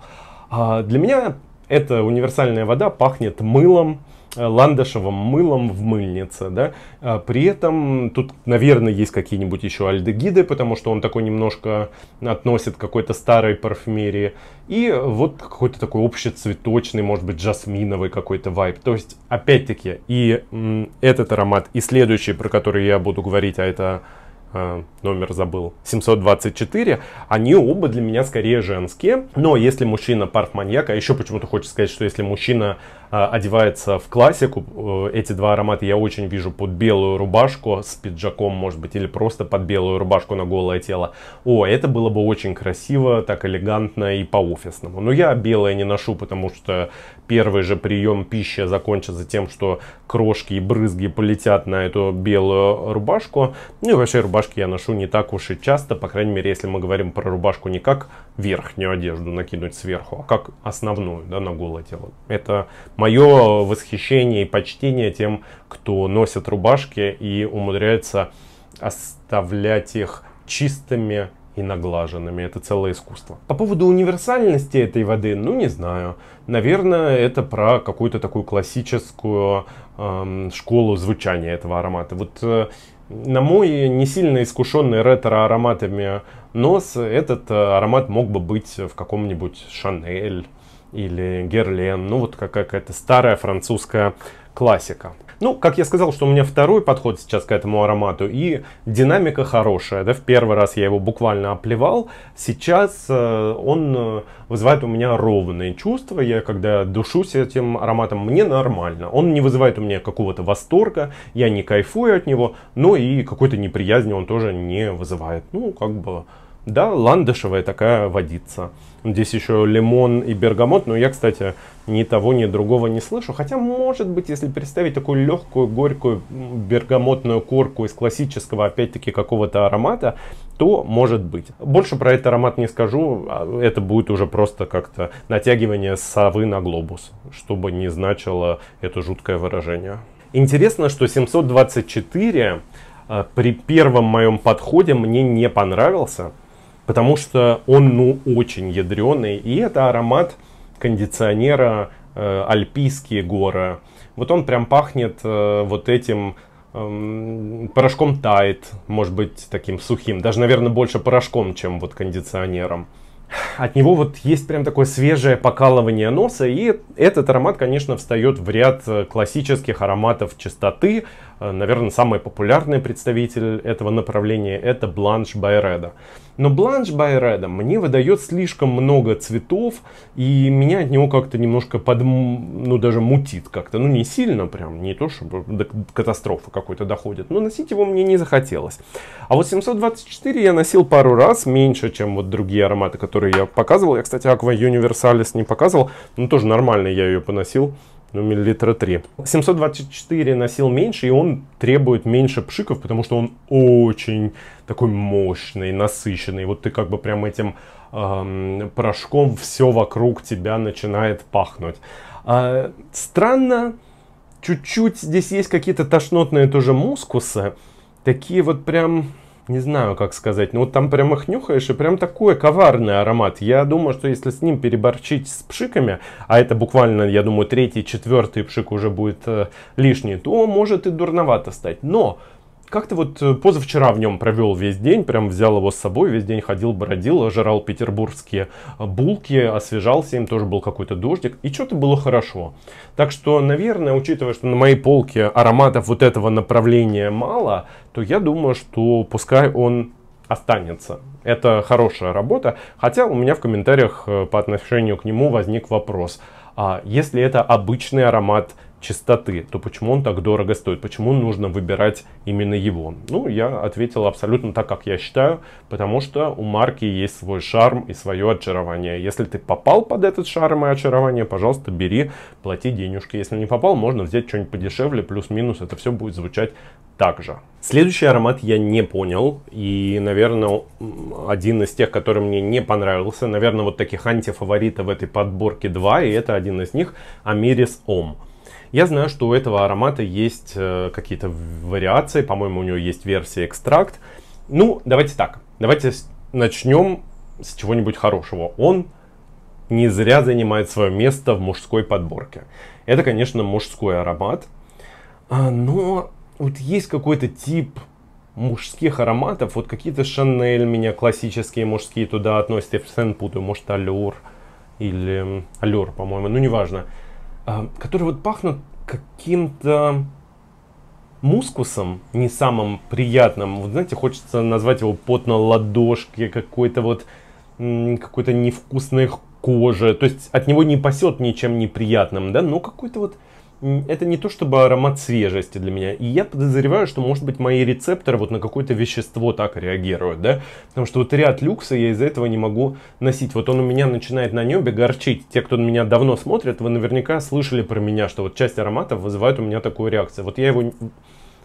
А, для меня эта универсальная вода пахнет мылом, э, ландышевым мылом в мыльнице. Да? А при этом тут, наверное, есть какие-нибудь еще альдегиды, потому что он такой немножко относит к какой-то старой парфюмерии. И вот какой-то такой общецветочный, может быть, жасминовый какой-то вайб. То есть, опять-таки, и этот аромат, и следующий, про который я буду говорить, а это Э, номер забыл, 724, они оба для меня скорее женские. Но если мужчина парф а еще почему-то хочется сказать, что если мужчина Э, одевается в классику. Э, эти два аромата я очень вижу под белую рубашку с пиджаком, может быть, или просто под белую рубашку на голое тело. О, это было бы очень красиво, так элегантно и по-офисному. Но я белое не ношу, потому что первый же прием пищи закончится тем, что крошки и брызги полетят на эту белую рубашку. Ну и вообще рубашки я ношу не так уж и часто, по крайней мере, если мы говорим про рубашку не как верхнюю одежду накинуть сверху, а как основную да, на голое тело. Это мое восхищение и почтение тем, кто носит рубашки и умудряется оставлять их чистыми и наглаженными. Это целое искусство. По поводу универсальности этой воды, ну не знаю. Наверное, это про какую-то такую классическую эм, школу звучания этого аромата. Вот э, на мой не сильно искушенный ретро-ароматами но этот э, аромат мог бы быть в каком-нибудь Шанель или Герлен, ну вот какая-то старая французская классика. Ну, как я сказал, что у меня второй подход сейчас к этому аромату, и динамика хорошая, да, в первый раз я его буквально оплевал, сейчас э, он э, вызывает у меня ровные чувства, я когда душусь этим ароматом, мне нормально, он не вызывает у меня какого-то восторга, я не кайфую от него, но и какой-то неприязни он тоже не вызывает, ну, как бы да, ландышевая такая водица. Здесь еще лимон и бергамот, но я, кстати, ни того, ни другого не слышу. Хотя, может быть, если представить такую легкую, горькую бергамотную корку из классического, опять-таки, какого-то аромата, то может быть. Больше про этот аромат не скажу, а это будет уже просто как-то натягивание совы на глобус, чтобы не значило это жуткое выражение. Интересно, что 724 а, при первом моем подходе мне не понравился потому что он ну очень ядреный. И это аромат кондиционера э, «Альпийские горы». Вот он прям пахнет э, вот этим э, порошком тает, может быть, таким сухим. Даже, наверное, больше порошком, чем вот кондиционером. От него вот есть прям такое свежее покалывание носа, и этот аромат, конечно, встает в ряд э, классических ароматов чистоты, Э, наверное, самый популярный представитель этого направления это Blanche by Reda. Но Blanche by Reda мне выдает слишком много цветов, и меня от него как-то немножко под, ну, даже мутит как-то. Ну, не сильно прям, не то, чтобы до катастрофы какой-то доходит, но носить его мне не захотелось. А вот 724 я носил пару раз, меньше, чем вот другие ароматы, которые я показывал. Я, кстати, Aqua Universalis не показывал, но тоже нормально я ее поносил ну, миллилитра 3. 724 носил меньше, и он требует меньше пшиков, потому что он очень такой мощный, насыщенный. Вот ты как бы прям этим эм, порошком все вокруг тебя начинает пахнуть. Э, странно, чуть-чуть здесь есть какие-то тошнотные тоже мускусы, такие вот прям не знаю, как сказать, но ну, вот там прям их нюхаешь, и прям такой коварный аромат. Я думаю, что если с ним переборчить с пшиками, а это буквально, я думаю, третий, четвертый пшик уже будет э, лишний, то может и дурновато стать. Но как-то вот э, позавчера в нем провел весь день, прям взял его с собой, весь день ходил, бродил, жрал петербургские э, булки, освежался, им тоже был какой-то дождик, и что-то было хорошо. Так что, наверное, учитывая, что на моей полке ароматов вот этого направления мало, то я думаю, что пускай он останется. Это хорошая работа, хотя у меня в комментариях э, по отношению к нему возник вопрос. А если это обычный аромат чистоты, то почему он так дорого стоит, почему нужно выбирать именно его? Ну, я ответил абсолютно так, как я считаю, потому что у марки есть свой шарм и свое очарование. Если ты попал под этот шарм и очарование, пожалуйста, бери, плати денежки. Если не попал, можно взять что-нибудь подешевле, плюс-минус, это все будет звучать так же. Следующий аромат я не понял, и, наверное, один из тех, который мне не понравился, наверное, вот таких антифаворитов в этой подборке два, и это один из них, Амирис Ом. Я знаю, что у этого аромата есть э, какие-то вариации. По-моему, у него есть версия экстракт. Ну, давайте так. Давайте начнем с чего-нибудь хорошего. Он не зря занимает свое место в мужской подборке. Это, конечно, мужской аромат. А, но вот есть какой-то тип мужских ароматов, вот какие-то Шанель меня классические мужские туда относят, я постоянно путаю, может Аллюр или Аллюр, по-моему, ну неважно. А, которые вот пахнут каким-то мускусом, не самым приятным. Вот знаете, хочется назвать его пот на ладошке, какой-то вот какой-то невкусной кожи. То есть от него не пасет ничем неприятным, да, но ну, какой-то вот это не то чтобы аромат свежести для меня. И я подозреваю, что, может быть, мои рецепторы вот на какое-то вещество так реагируют, да? Потому что вот ряд люкса я из-за этого не могу носить. Вот он у меня начинает на небе горчить. Те, кто на меня давно смотрит, вы наверняка слышали про меня, что вот часть ароматов вызывает у меня такую реакцию. Вот я его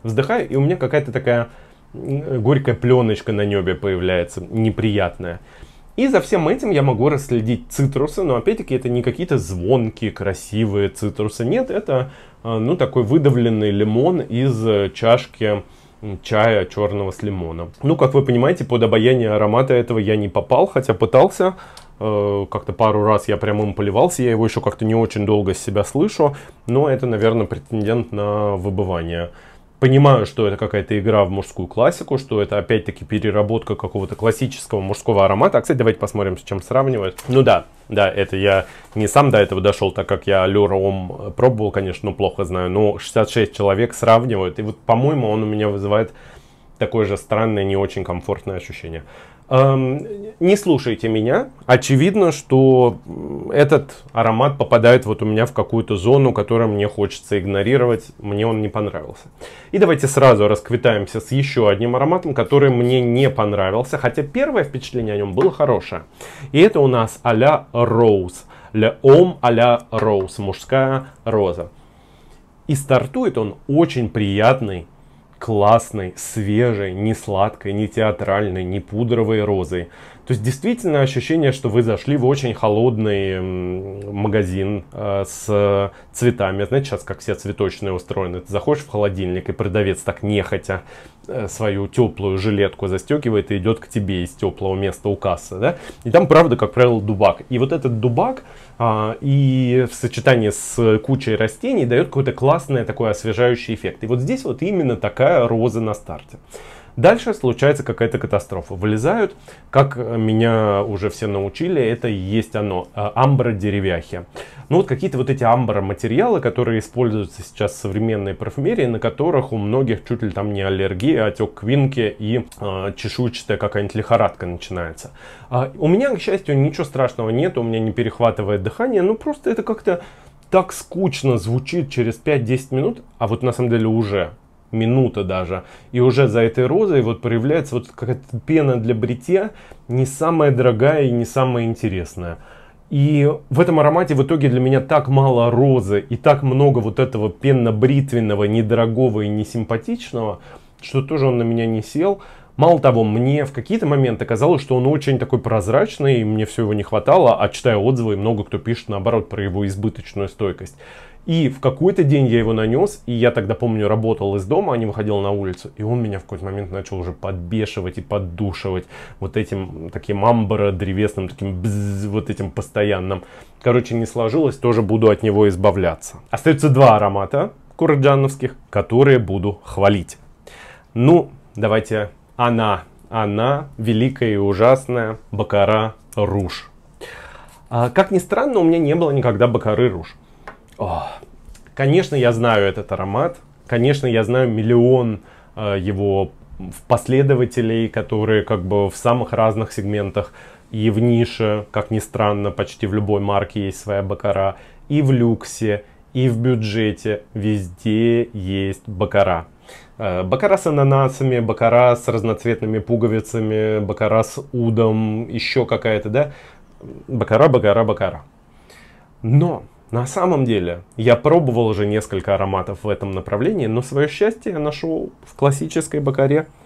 вздыхаю, и у меня какая-то такая э, горькая пленочка на небе появляется, неприятная. И за всем этим я могу расследить цитрусы, но опять-таки это не какие-то звонкие, красивые цитрусы. Нет, это а, ну, такой выдавленный лимон из э, чашки чая черного с лимоном. Ну, как вы понимаете, под обаяние аромата этого я не попал, хотя пытался. Э, как-то пару раз я прям им поливался, я его еще как-то не очень долго с себя слышу, но это, наверное, претендент на выбывание понимаю, что это какая-то игра в мужскую классику, что это опять-таки переработка какого-то классического мужского аромата. А, кстати, давайте посмотрим, с чем сравнивают. Ну да, да, это я не сам до этого дошел, так как я Allure Ом э, пробовал, конечно, но ну, плохо знаю, но 66 человек сравнивают. И вот, по-моему, он у меня вызывает такое же странное, не очень комфортное ощущение. Эм, не слушайте меня. Очевидно, что этот аромат попадает вот у меня в какую-то зону, которую мне хочется игнорировать. Мне он не понравился. И давайте сразу расквитаемся с еще одним ароматом, который мне не понравился. Хотя первое впечатление о нем было хорошее. И это у нас а-ля Роуз. Ля Ом а-ля Роуз. Мужская роза. И стартует он очень приятный классной, свежей, не сладкой, не театральной, не пудровой розой. То есть действительно ощущение, что вы зашли в очень холодный магазин э, с цветами. Знаете, сейчас как все цветочные устроены. Ты заходишь в холодильник, и продавец так нехотя э, свою теплую жилетку застегивает и идет к тебе из теплого места у кассы. Да? И там, правда, как правило, дубак. И вот этот дубак, а, и в сочетании с кучей растений дает какой-то классный такой освежающий эффект. И вот здесь вот именно такая роза на старте. Дальше случается какая-то катастрофа. Вылезают, как э, меня уже все научили, это и есть оно, э, амбра деревяхи. Ну вот какие-то вот эти амбра материалы, которые используются сейчас в современной парфюмерии, на которых у многих чуть ли там не аллергия, отек квинки и э, чешуйчатая какая-нибудь лихорадка начинается. А у меня, к счастью, ничего страшного нет, у меня не перехватывает дыхание, ну просто это как-то так скучно звучит через 5-10 минут, а вот на самом деле уже минута даже. И уже за этой розой вот проявляется вот какая-то пена для бритья, не самая дорогая и не самая интересная. И в этом аромате в итоге для меня так мало розы и так много вот этого пенно-бритвенного, недорогого и несимпатичного, что тоже он на меня не сел. Мало того, мне в какие-то моменты казалось, что он очень такой прозрачный, и мне всего не хватало, а читая отзывы, много кто пишет наоборот про его избыточную стойкость. И в какой-то день я его нанес, и я тогда, помню, работал из дома, а не выходил на улицу. И он меня в какой-то момент начал уже подбешивать и поддушивать вот этим таким амбро древесным, таким бзз, вот этим постоянным. Короче, не сложилось, тоже буду от него избавляться. Остаются два аромата курджановских, которые буду хвалить. Ну, давайте она. Она великая и ужасная Бакара Руш. А, как ни странно, у меня не было никогда Бакары Руш. О, конечно, я знаю этот аромат. Конечно, я знаю миллион э, его последователей, которые как бы в самых разных сегментах и в нише, как ни странно, почти в любой марке есть своя бакара, и в люксе, и в бюджете, везде есть бакара. Э, бакара с ананасами, бакара с разноцветными пуговицами, бакара с удом, еще какая-то, да? Бакара, бакара, бакара. Но на самом деле, я пробовал уже несколько ароматов в этом направлении, но свое счастье я нашел в классической бакаре –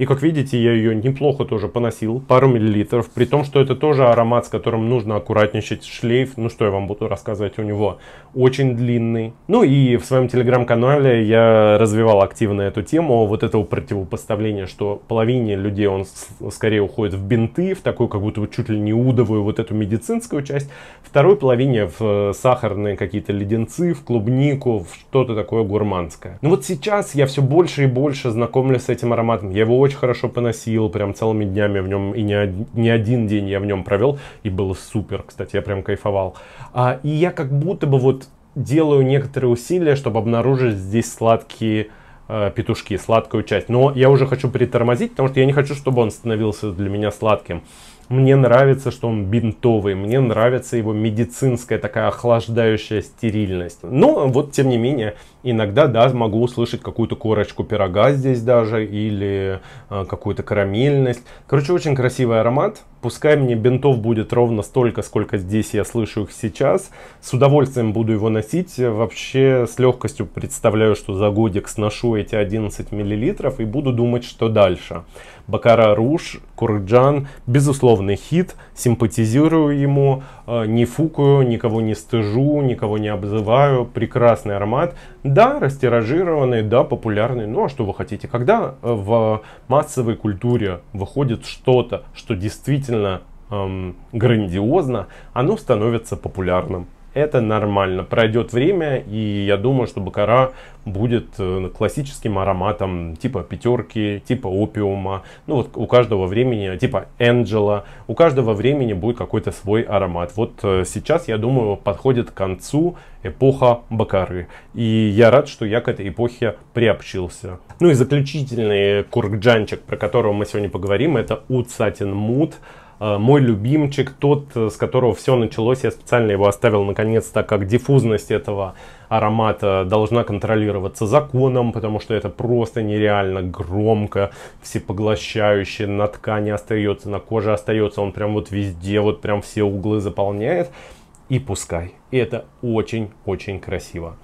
и как видите, я ее неплохо тоже поносил, пару миллилитров, при том, что это тоже аромат, с которым нужно аккуратничать, шлейф, ну что я вам буду рассказывать у него, очень длинный. Ну и в своем телеграм-канале я развивал активно эту тему, вот этого противопоставления, что половине людей он скорее уходит в бинты, в такую как будто бы чуть ли не удовую вот эту медицинскую часть, второй половине в э, сахарные какие-то леденцы, в клубнику, в что-то такое гурманское. Но ну, вот сейчас я все больше и больше знакомлюсь с этим ароматом, я его очень очень хорошо поносил, прям целыми днями в нем, и не, не один день я в нем провел, и было супер, кстати, я прям кайфовал. А, и я как будто бы вот делаю некоторые усилия, чтобы обнаружить здесь сладкие э, петушки, сладкую часть. Но я уже хочу притормозить, потому что я не хочу, чтобы он становился для меня сладким. Мне нравится, что он бинтовый, мне нравится его медицинская такая охлаждающая стерильность. Но вот, тем не менее, иногда, да, могу услышать какую-то корочку пирога здесь даже или э, какую-то карамельность. Короче, очень красивый аромат. Пускай мне бинтов будет ровно столько, сколько здесь я слышу их сейчас. С удовольствием буду его носить. Вообще с легкостью представляю, что за годик сношу эти 11 мл и буду думать, что дальше. Бакара Руш, Курджан, безусловный хит, симпатизирую ему, э, не фукаю, никого не стыжу, никого не обзываю, прекрасный аромат. Да, растиражированный, да, популярный, ну а что вы хотите? Когда э, в массовой культуре выходит что-то, что действительно эм, грандиозно, оно становится популярным это нормально. Пройдет время, и я думаю, что Бакара будет э, классическим ароматом типа пятерки, типа опиума. Ну вот у каждого времени, типа Энджела, у каждого времени будет какой-то свой аромат. Вот э, сейчас, я думаю, подходит к концу эпоха Бакары. И я рад, что я к этой эпохе приобщился. Ну и заключительный кургджанчик, про которого мы сегодня поговорим, это Уцатин Мут. Э, мой любимчик, тот, э, с которого все началось. Я специально его оставил наконец, так как диффузность этого аромата должна контролироваться законом, потому что это просто нереально громко, всепоглощающе, на ткани остается, на коже остается, он прям вот везде, вот прям все углы заполняет. И пускай. И это очень-очень красиво.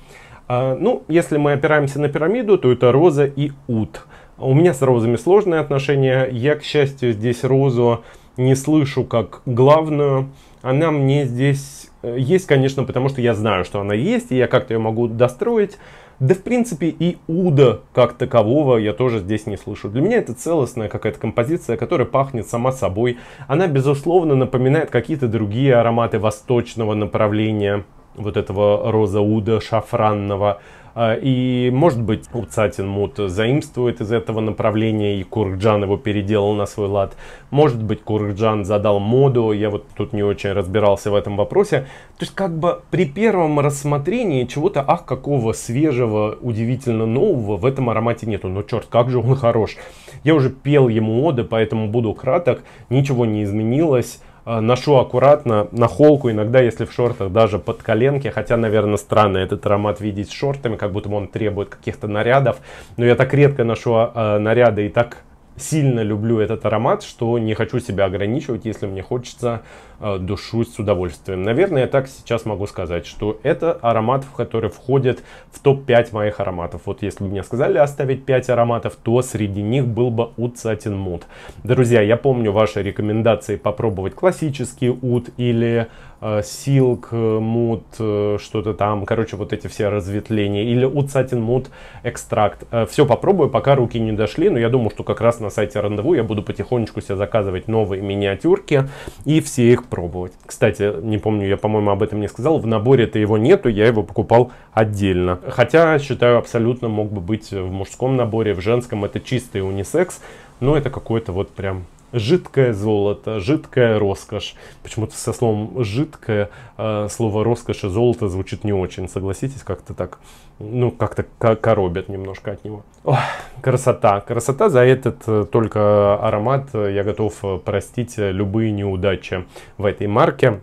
А, ну, если мы опираемся на пирамиду, то это роза и ут. У меня с розами сложные отношения. Я, к счастью, здесь розу не слышу как главную. Она мне здесь э, есть, конечно, потому что я знаю, что она есть, и я как-то ее могу достроить. Да, в принципе, и Уда как такового я тоже здесь не слышу. Для меня это целостная какая-то композиция, которая пахнет сама собой. Она, безусловно, напоминает какие-то другие ароматы восточного направления, вот этого роза Уда шафранного. А, и, может быть, Курцатин Мут заимствует из этого направления, и Курджан его переделал на свой лад. Может быть, Курджан задал моду, я вот тут не очень разбирался в этом вопросе. То есть, как бы при первом рассмотрении чего-то, ах, какого свежего, удивительно нового в этом аромате нету. Но ну, черт, как же он хорош. Я уже пел ему моды, поэтому буду краток. Ничего не изменилось. А, ношу аккуратно на холку, иногда, если в шортах, даже под коленки. Хотя, наверное, странно этот аромат видеть с шортами, как будто он требует каких-то нарядов. Но я так редко ношу а, наряды и так сильно люблю этот аромат, что не хочу себя ограничивать, если мне хочется, э, душусь с удовольствием. Наверное, я так сейчас могу сказать, что это аромат, в который входит в топ-5 моих ароматов. Вот если бы мне сказали оставить 5 ароматов, то среди них был бы ут сатин мут. Друзья, я помню ваши рекомендации попробовать классический ут или Э, Silk, э, Mood, э, что-то там, короче, вот эти все разветвления, или уцатин Satin Mood экстракт. Все попробую, пока руки не дошли, но я думаю, что как раз на сайте рандеву я буду потихонечку себе заказывать новые миниатюрки и все их пробовать. Кстати, не помню, я, по-моему, об этом не сказал, в наборе-то его нету, я его покупал отдельно. Хотя, считаю, абсолютно мог бы быть в мужском наборе, в женском, это чистый унисекс, но это какое то вот прям жидкое золото, жидкая роскошь. Почему-то со словом жидкое э, слово роскошь и золото звучит не очень, согласитесь, как-то так, ну, как-то коробят немножко от него. Ох, красота, красота за этот э, только аромат я готов э, простить любые неудачи в этой марке.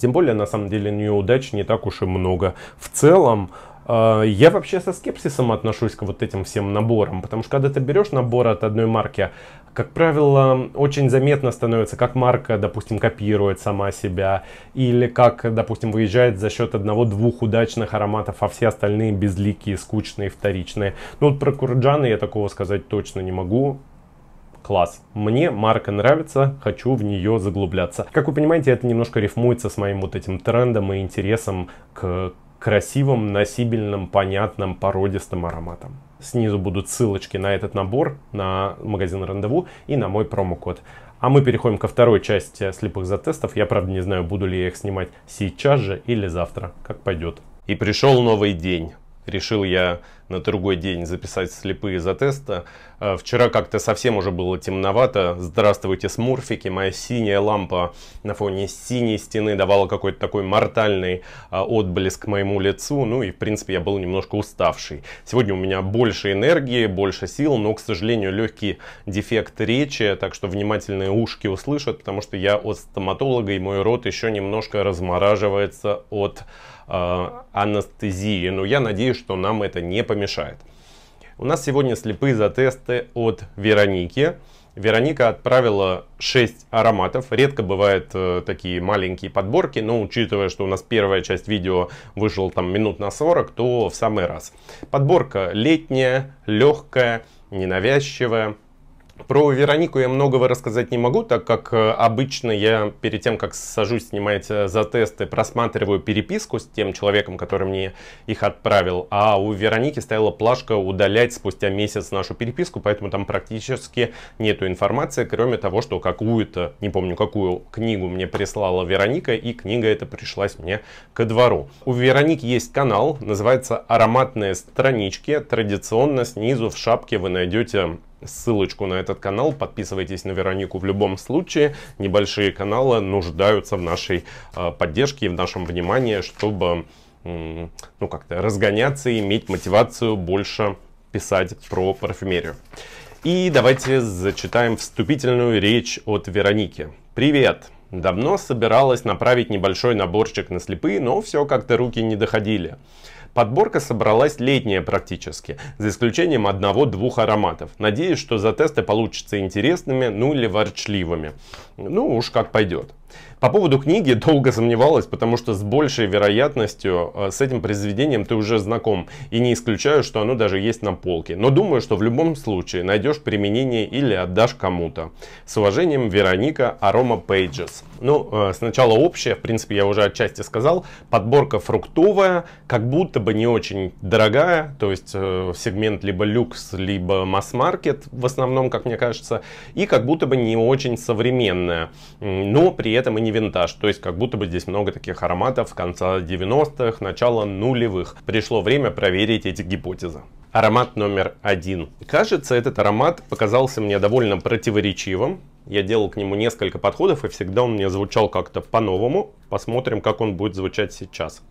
Тем более, на самом деле, неудач не так уж и много. В целом, я вообще со скепсисом отношусь к вот этим всем наборам, потому что когда ты берешь набор от одной марки, как правило, очень заметно становится, как марка, допустим, копирует сама себя, или как, допустим, выезжает за счет одного-двух удачных ароматов, а все остальные безликие, скучные, вторичные. Ну вот про Курджаны я такого сказать точно не могу класс. Мне марка нравится, хочу в нее заглубляться. Как вы понимаете, это немножко рифмуется с моим вот этим трендом и интересом к красивым, носибельным, понятным, породистым ароматом. Снизу будут ссылочки на этот набор, на магазин Рандеву и на мой промокод. А мы переходим ко второй части слепых затестов. Я, правда, не знаю, буду ли я их снимать сейчас же или завтра, как пойдет. И пришел новый день решил я на другой день записать слепые за теста. Э, вчера как-то совсем уже было темновато. Здравствуйте, смурфики. Моя синяя лампа на фоне синей стены давала какой-то такой мортальный э, отблеск моему лицу. Ну и, в принципе, я был немножко уставший. Сегодня у меня больше энергии, больше сил, но, к сожалению, легкий дефект речи, так что внимательные ушки услышат, потому что я от стоматолога, и мой рот еще немножко размораживается от Э, анестезии, но я надеюсь, что нам это не помешает. У нас сегодня слепые затесты от Вероники. Вероника отправила 6 ароматов. Редко бывают э, такие маленькие подборки, но учитывая, что у нас первая часть видео вышла там минут на 40, то в самый раз. Подборка летняя, легкая, ненавязчивая, про Веронику я многого рассказать не могу, так как э, обычно я перед тем, как сажусь снимать э, за тесты, просматриваю переписку с тем человеком, который мне их отправил. А у Вероники стояла плашка удалять спустя месяц нашу переписку, поэтому там практически нету информации, кроме того, что какую-то, не помню какую книгу мне прислала Вероника, и книга эта пришлась мне ко двору. У Вероники есть канал, называется «Ароматные странички». Традиционно снизу в шапке вы найдете ссылочку на этот канал. Подписывайтесь на Веронику в любом случае. Небольшие каналы нуждаются в нашей э, поддержке и в нашем внимании, чтобы ну, как-то разгоняться и иметь мотивацию больше писать про парфюмерию. И давайте зачитаем вступительную речь от Вероники. Привет! Давно собиралась направить небольшой наборчик на слепые, но все как-то руки не доходили. Подборка собралась летняя практически, за исключением одного-двух ароматов. Надеюсь, что за тесты получатся интересными, ну или ворчливыми. Ну уж как пойдет. По поводу книги (laughs) долго сомневалась, потому что с большей вероятностью э, с этим произведением ты уже знаком. И не исключаю, что оно даже есть на полке. Но думаю, что в любом случае найдешь применение или отдашь кому-то. С уважением, Вероника Арома Пейджес. Ну, э, сначала общее, в принципе, я уже отчасти сказал. Подборка фруктовая, как будто бы не очень дорогая. То есть э, сегмент либо люкс, либо масс-маркет в основном, как мне кажется. И как будто бы не очень современная. Но при этом и не винтаж, то есть как будто бы здесь много таких ароматов конца 90-х, начала нулевых. Пришло время проверить эти гипотезы. Аромат номер один. Кажется, этот аромат показался мне довольно противоречивым. Я делал к нему несколько подходов, и всегда он мне звучал как-то по-новому. Посмотрим, как он будет звучать сейчас.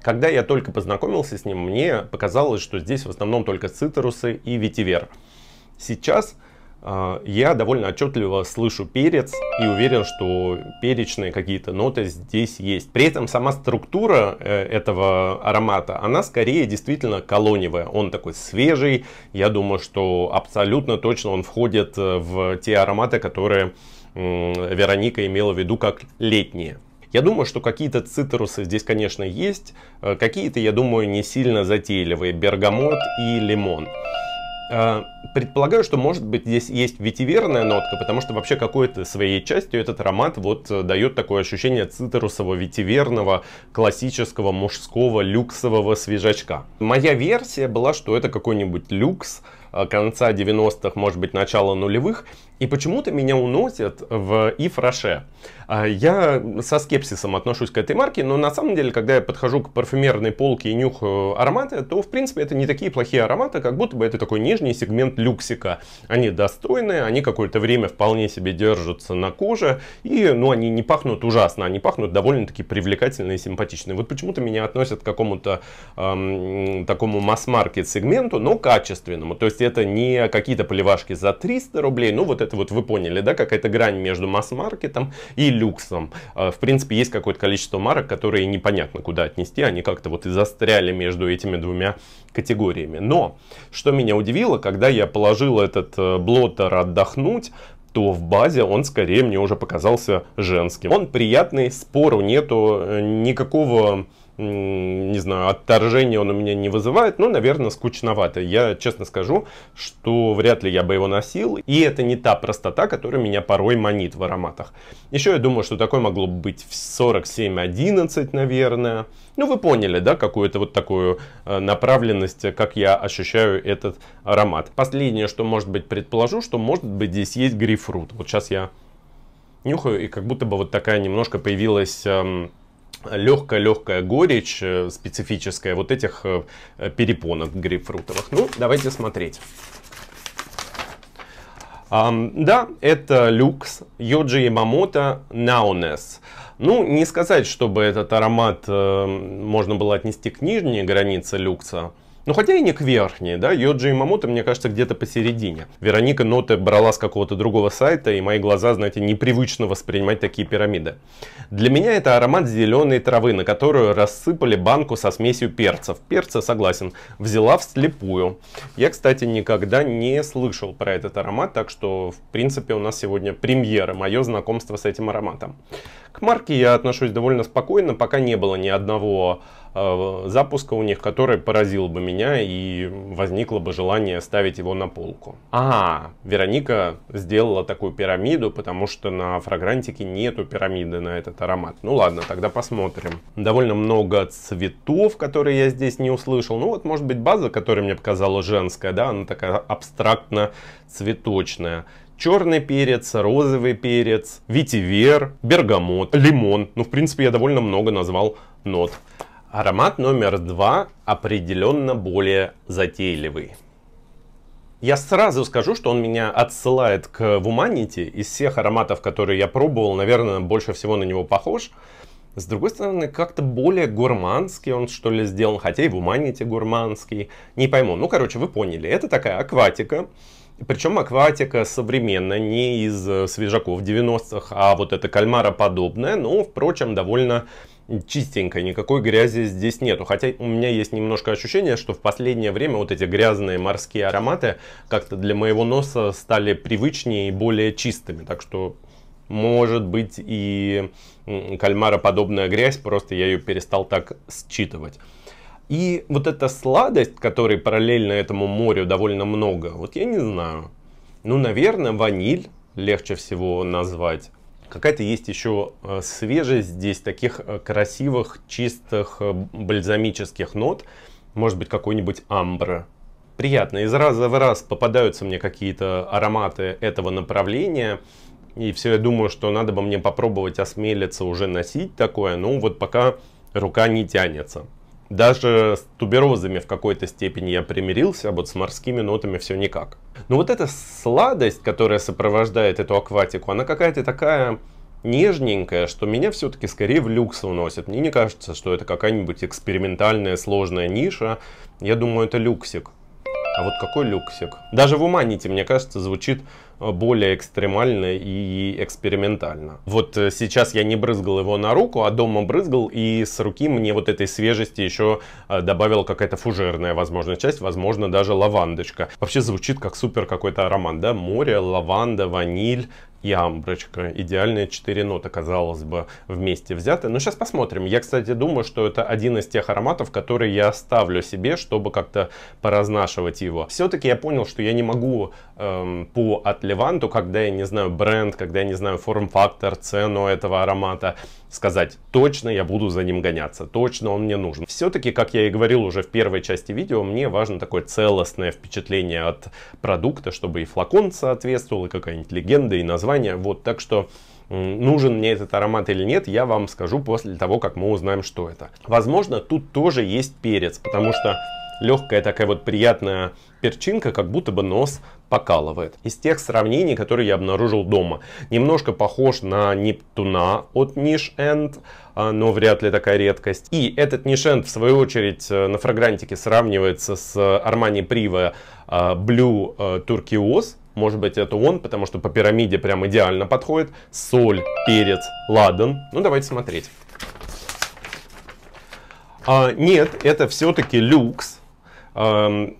Когда я только познакомился с ним, мне показалось, что здесь в основном только цитрусы и ветивер. Сейчас а, я довольно отчетливо слышу перец и уверен, что перечные какие-то ноты здесь есть. При этом сама структура э, этого аромата, она скорее действительно колоневая. Он такой свежий. Я думаю, что абсолютно точно он входит э, в те ароматы, которые Вероника имела в виду как летние. Я думаю, что какие-то цитрусы здесь, конечно, есть. Э, какие-то, я думаю, не сильно затейливые. Бергамот и лимон. А, предполагаю, что может быть здесь есть ветиверная нотка, потому что вообще какой-то своей частью этот аромат вот э, дает такое ощущение цитрусового, ветиверного, классического, мужского, люксового свежачка. Моя версия была, что это какой-нибудь люкс э, конца 90-х, может быть, начала нулевых, и почему-то меня уносят в If Rocher. А, я со скепсисом отношусь к этой марке, но на самом деле, когда я подхожу к парфюмерной полке и нюхаю ароматы, то, в принципе, это не такие плохие ароматы, как будто бы это такой нижний сегмент люксика. Они достойные, они какое-то время вполне себе держатся на коже, и, ну, они не пахнут ужасно, они пахнут довольно-таки привлекательно и симпатично. Вот почему-то меня относят к какому-то эм, такому масс-маркет сегменту, но качественному. То есть это не какие-то поливашки за 300 рублей, ну, вот это вот вы поняли, да, какая-то грань между масс-маркетом и люксом. А, в принципе, есть какое-то количество марок, которые непонятно куда отнести, они как-то вот и застряли между этими двумя категориями. Но, что меня удивило, когда я положил этот э, блотер отдохнуть, то в базе он скорее мне уже показался женским. Он приятный, спору нету, э, никакого не знаю, отторжение он у меня не вызывает, но, наверное, скучновато. Я честно скажу, что вряд ли я бы его носил, и это не та простота, которая меня порой манит в ароматах. Еще я думаю, что такое могло быть в 47-11, наверное. Ну, вы поняли, да, какую-то вот такую э, направленность, как я ощущаю этот аромат. Последнее, что, может быть, предположу, что, может быть, здесь есть грейпфрут. Вот сейчас я нюхаю, и как будто бы вот такая немножко появилась... Эм, легкая-легкая горечь э, специфическая вот этих э, перепонок грейпфрутовых. Ну, давайте смотреть. Um, да, это люкс Йоджи Ямамото Наунес. Ну, не сказать, чтобы этот аромат э, можно было отнести к нижней границе люкса, ну хотя и не к верхней, да, Йоджи и Имамото, мне кажется, где-то посередине. Вероника ноты брала с какого-то другого сайта, и мои глаза, знаете, непривычно воспринимать такие пирамиды. Для меня это аромат зеленой травы, на которую рассыпали банку со смесью перцев. Перца, согласен, взяла вслепую. Я, кстати, никогда не слышал про этот аромат, так что, в принципе, у нас сегодня премьера, мое знакомство с этим ароматом. К марке я отношусь довольно спокойно, пока не было ни одного Э, запуска у них, который поразил бы меня и возникло бы желание ставить его на полку. А. а, Вероника сделала такую пирамиду, потому что на фрагрантике нету пирамиды на этот аромат. Ну ладно, тогда посмотрим. Довольно много цветов, которые я здесь не услышал. Ну вот, может быть, база, которая мне показала женская, да, она такая абстрактно-цветочная черный перец, розовый перец, ветивер, бергамот, лимон. Ну, в принципе, я довольно много назвал нот. Аромат номер два определенно более затейливый. Я сразу скажу, что он меня отсылает к Вуманити Из всех ароматов, которые я пробовал, наверное, больше всего на него похож. С другой стороны, как-то более гурманский он, что ли, сделан. Хотя и Вуманити гурманский. Не пойму. Ну, короче, вы поняли. Это такая акватика. Причем акватика современная, не из э, свежаков 90-х, а вот это кальмароподобная. Но, ну, впрочем, довольно чистенько, никакой грязи здесь нету. Хотя у меня есть немножко ощущение, что в последнее время вот эти грязные морские ароматы как-то для моего носа стали привычнее и более чистыми. Так что может быть и кальмара подобная грязь, просто я ее перестал так считывать. И вот эта сладость, которой параллельно этому морю довольно много, вот я не знаю. Ну, наверное, ваниль легче всего назвать. Какая-то есть еще э, свежесть здесь, таких э, красивых, чистых, э, бальзамических нот. Может быть, какой-нибудь амбра. Приятно. Из раза в раз попадаются мне какие-то ароматы этого направления. И все, я думаю, что надо бы мне попробовать осмелиться уже носить такое. Ну, вот пока рука не тянется. Даже с туберозами в какой-то степени я примирился, а вот с морскими нотами все никак. Но вот эта сладость, которая сопровождает эту акватику, она какая-то такая нежненькая, что меня все-таки скорее в люкс уносит. Мне не кажется, что это какая-нибудь экспериментальная сложная ниша. Я думаю, это люксик. А вот какой люксик? Даже в «Уманите», мне кажется, звучит Э, более экстремально и экспериментально. Вот э, сейчас я не брызгал его на руку, а дома брызгал, и с руки мне вот этой свежести еще э, добавила какая-то фужерная, возможно, часть, возможно, даже лавандочка. Вообще звучит как супер какой-то аромат, да? Море, лаванда, ваниль, и амброчка. Идеальные четыре ноты, казалось бы, вместе взяты. Но сейчас посмотрим. Я, кстати, думаю, что это один из тех ароматов, которые я оставлю себе, чтобы как-то поразнашивать его. Все-таки я понял, что я не могу эм, по отливанту, когда я не знаю бренд, когда я не знаю форм-фактор, цену этого аромата, сказать, точно я буду за ним гоняться, точно он мне нужен. Все-таки, как я и говорил уже в первой части видео, мне важно такое целостное впечатление от продукта, чтобы и флакон соответствовал, и какая-нибудь легенда, и название название. Вот, так что нужен мне этот аромат или нет, я вам скажу после того, как мы узнаем, что это. Возможно, тут тоже есть перец, потому что легкая такая вот приятная перчинка, как будто бы нос покалывает. Из тех сравнений, которые я обнаружил дома. Немножко похож на Нептуна от Ниш Энд, а, но вряд ли такая редкость. И этот Ниш Энд, в свою очередь, э, на фрагрантике сравнивается с Армани Priva а, Blue э, Turquoise может быть, это он, потому что по пирамиде прям идеально подходит. Соль, перец, ладан. Ну, давайте смотреть. А, нет, это все-таки люкс. А,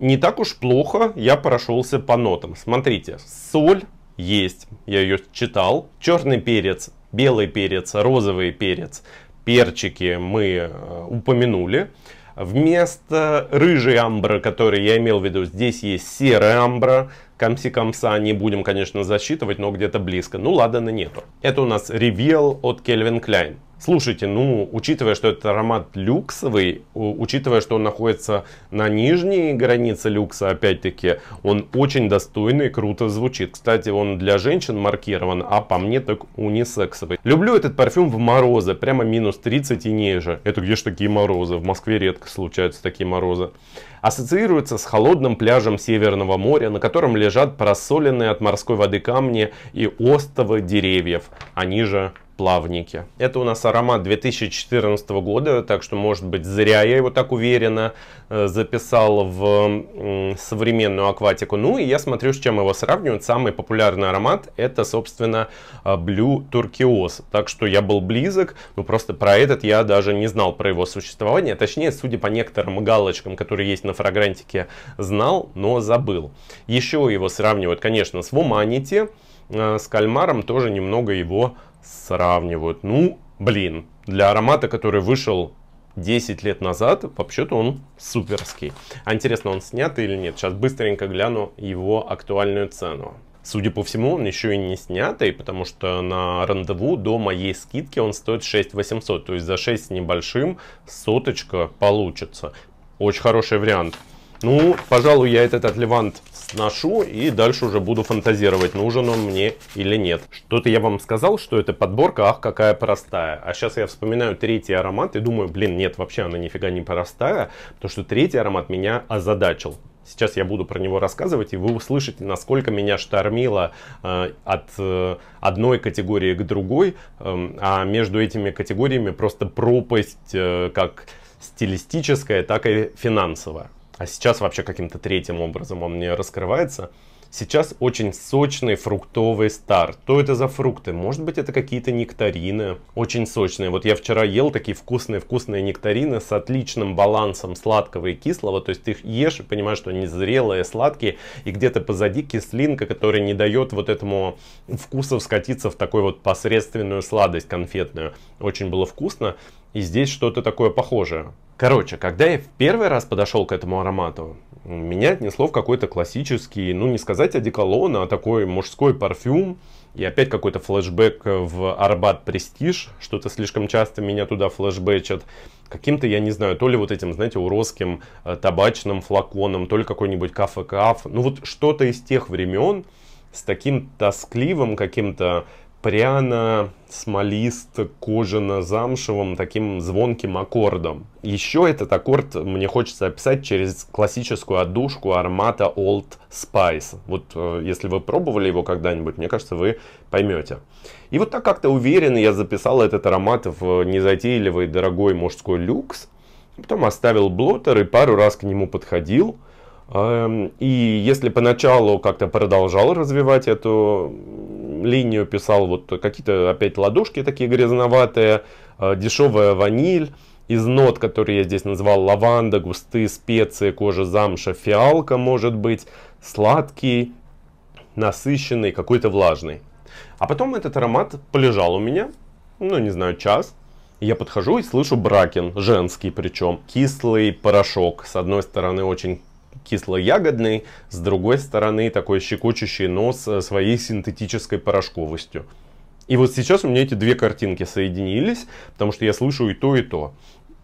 не так уж плохо я прошелся по нотам. Смотрите, соль есть, я ее читал. Черный перец, белый перец, розовый перец, перчики мы э, упомянули. Вместо рыжей амбры, который я имел в виду, здесь есть серая амбра. Комси-комса не будем, конечно, засчитывать, но где-то близко. Ну, ладно, на нету. Это у нас ревел от Кельвин Klein. Слушайте, ну, учитывая, что этот аромат люксовый, учитывая, что он находится на нижней границе люкса, опять-таки, он очень достойный и круто звучит. Кстати, он для женщин маркирован, а по мне так унисексовый. Люблю этот парфюм в морозы, прямо минус 30 и ниже. Это где ж такие морозы? В Москве редко случаются такие морозы ассоциируется с холодным пляжем Северного моря, на котором лежат просоленные от морской воды камни и остовы деревьев, они же плавники. Это у нас аромат 2014 года, так что, может быть, зря я его так уверенно э, записал в современную акватику. Ну и я смотрю, с чем его сравнивают. Самый популярный аромат это, собственно, э, Blue Turquoise. Так что я был близок, но ну, просто про этот я даже не знал про его существование. Точнее, судя по некоторым галочкам, которые есть на фрагрантике, знал, но забыл. Еще его сравнивают, конечно, с Вуманити, э, с кальмаром тоже немного его сравнивают. Ну, блин, для аромата, который вышел 10 лет назад, вообще-то он суперский. А интересно, он снят или нет? Сейчас быстренько гляну его актуальную цену. Судя по всему, он еще и не снятый, потому что на рандеву до моей скидки он стоит 6800. То есть за 6 с небольшим соточка получится. Очень хороший вариант. Ну, пожалуй, я этот отливант сношу и дальше уже буду фантазировать, нужен он мне или нет. Что-то я вам сказал, что это подборка, ах, какая простая. А сейчас я вспоминаю третий аромат и думаю, блин, нет, вообще она нифига не простая, потому что третий аромат меня озадачил. Сейчас я буду про него рассказывать, и вы услышите, насколько меня штормило э, от э, одной категории к другой, э, а между этими категориями просто пропасть э, как стилистическая, так и финансовая а сейчас вообще каким-то третьим образом он мне раскрывается. Сейчас очень сочный фруктовый старт. Что это за фрукты? Может быть, это какие-то нектарины. Очень сочные. Вот я вчера ел такие вкусные-вкусные нектарины с отличным балансом сладкого и кислого. То есть ты их ешь и понимаешь, что они зрелые, сладкие. И где-то позади кислинка, которая не дает вот этому вкусу скатиться в такую вот посредственную сладость конфетную. Очень было вкусно. И здесь что-то такое похожее. Короче, когда я в первый раз подошел к этому аромату, меня отнесло в какой-то классический, ну не сказать одеколон, а такой мужской парфюм. И опять какой-то флешбэк в Арбат Престиж, что-то слишком часто меня туда флешбэчат. Каким-то, я не знаю, то ли вот этим, знаете, уросским э, табачным флаконом, то ли какой-нибудь кафе-каф. Ну вот что-то из тех времен, с таким тоскливым каким-то пряно, смолист, кожано-замшевым таким звонким аккордом. Еще этот аккорд мне хочется описать через классическую отдушку аромата Old Spice. Вот э, если вы пробовали его когда-нибудь, мне кажется, вы поймете. И вот так как-то уверенно я записал этот аромат в незатейливый дорогой мужской люкс. Потом оставил блотер и пару раз к нему подходил. Эм, и если поначалу как-то продолжал развивать эту линию писал вот какие-то опять ладошки такие грязноватые, э, дешевая ваниль. Из нот, которые я здесь назвал, лаванда, густые специи, кожа замша, фиалка может быть, сладкий, насыщенный, какой-то влажный. А потом этот аромат полежал у меня, ну не знаю, час. Я подхожу и слышу бракен, женский причем, кислый порошок. С одной стороны очень кисло-ягодный, с другой стороны такой щекочущий нос э, своей синтетической порошковостью. И вот сейчас у меня эти две картинки соединились, потому что я слышу и то, и то.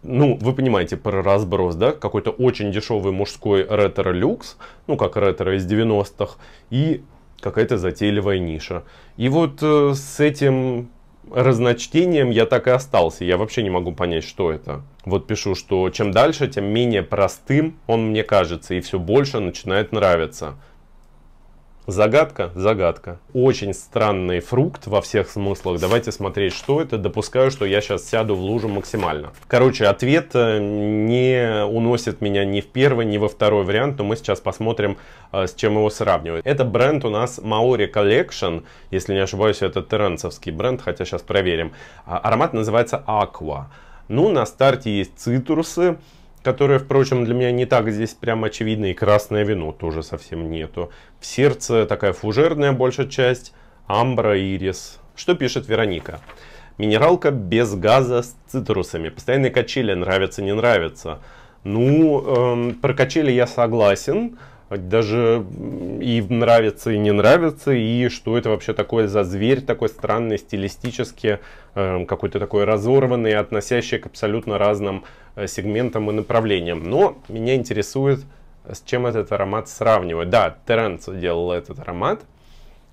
Ну, вы понимаете про разброс, да? Какой-то очень дешевый мужской ретро-люкс, ну, как ретро из 90-х, и какая-то затейливая ниша. И вот э, с этим разночтением я так и остался. Я вообще не могу понять, что это вот пишу, что чем дальше, тем менее простым он мне кажется и все больше начинает нравиться. Загадка? Загадка. Очень странный фрукт во всех смыслах. Давайте смотреть, что это. Допускаю, что я сейчас сяду в лужу максимально. Короче, ответ э, не уносит меня ни в первый, ни во второй вариант, но мы сейчас посмотрим, э, с чем его сравнивают. Это бренд у нас Maori Collection. Если не ошибаюсь, это теренцевский бренд, хотя сейчас проверим. А, аромат называется Aqua. Ну, на старте есть цитрусы, которые, впрочем, для меня не так здесь прям очевидны. И красное вино тоже совсем нету. В сердце такая фужерная большая часть, амбра, ирис. Что пишет Вероника? Минералка без газа с цитрусами. Постоянные качели, нравится, не нравится. Ну, эм, про качели я согласен даже и нравится, и не нравится, и что это вообще такое за зверь такой странный, стилистически эм, какой-то такой разорванный, относящий к абсолютно разным э, сегментам и направлениям. Но меня интересует, с чем этот аромат сравнивать. Да, Теренц делал этот аромат,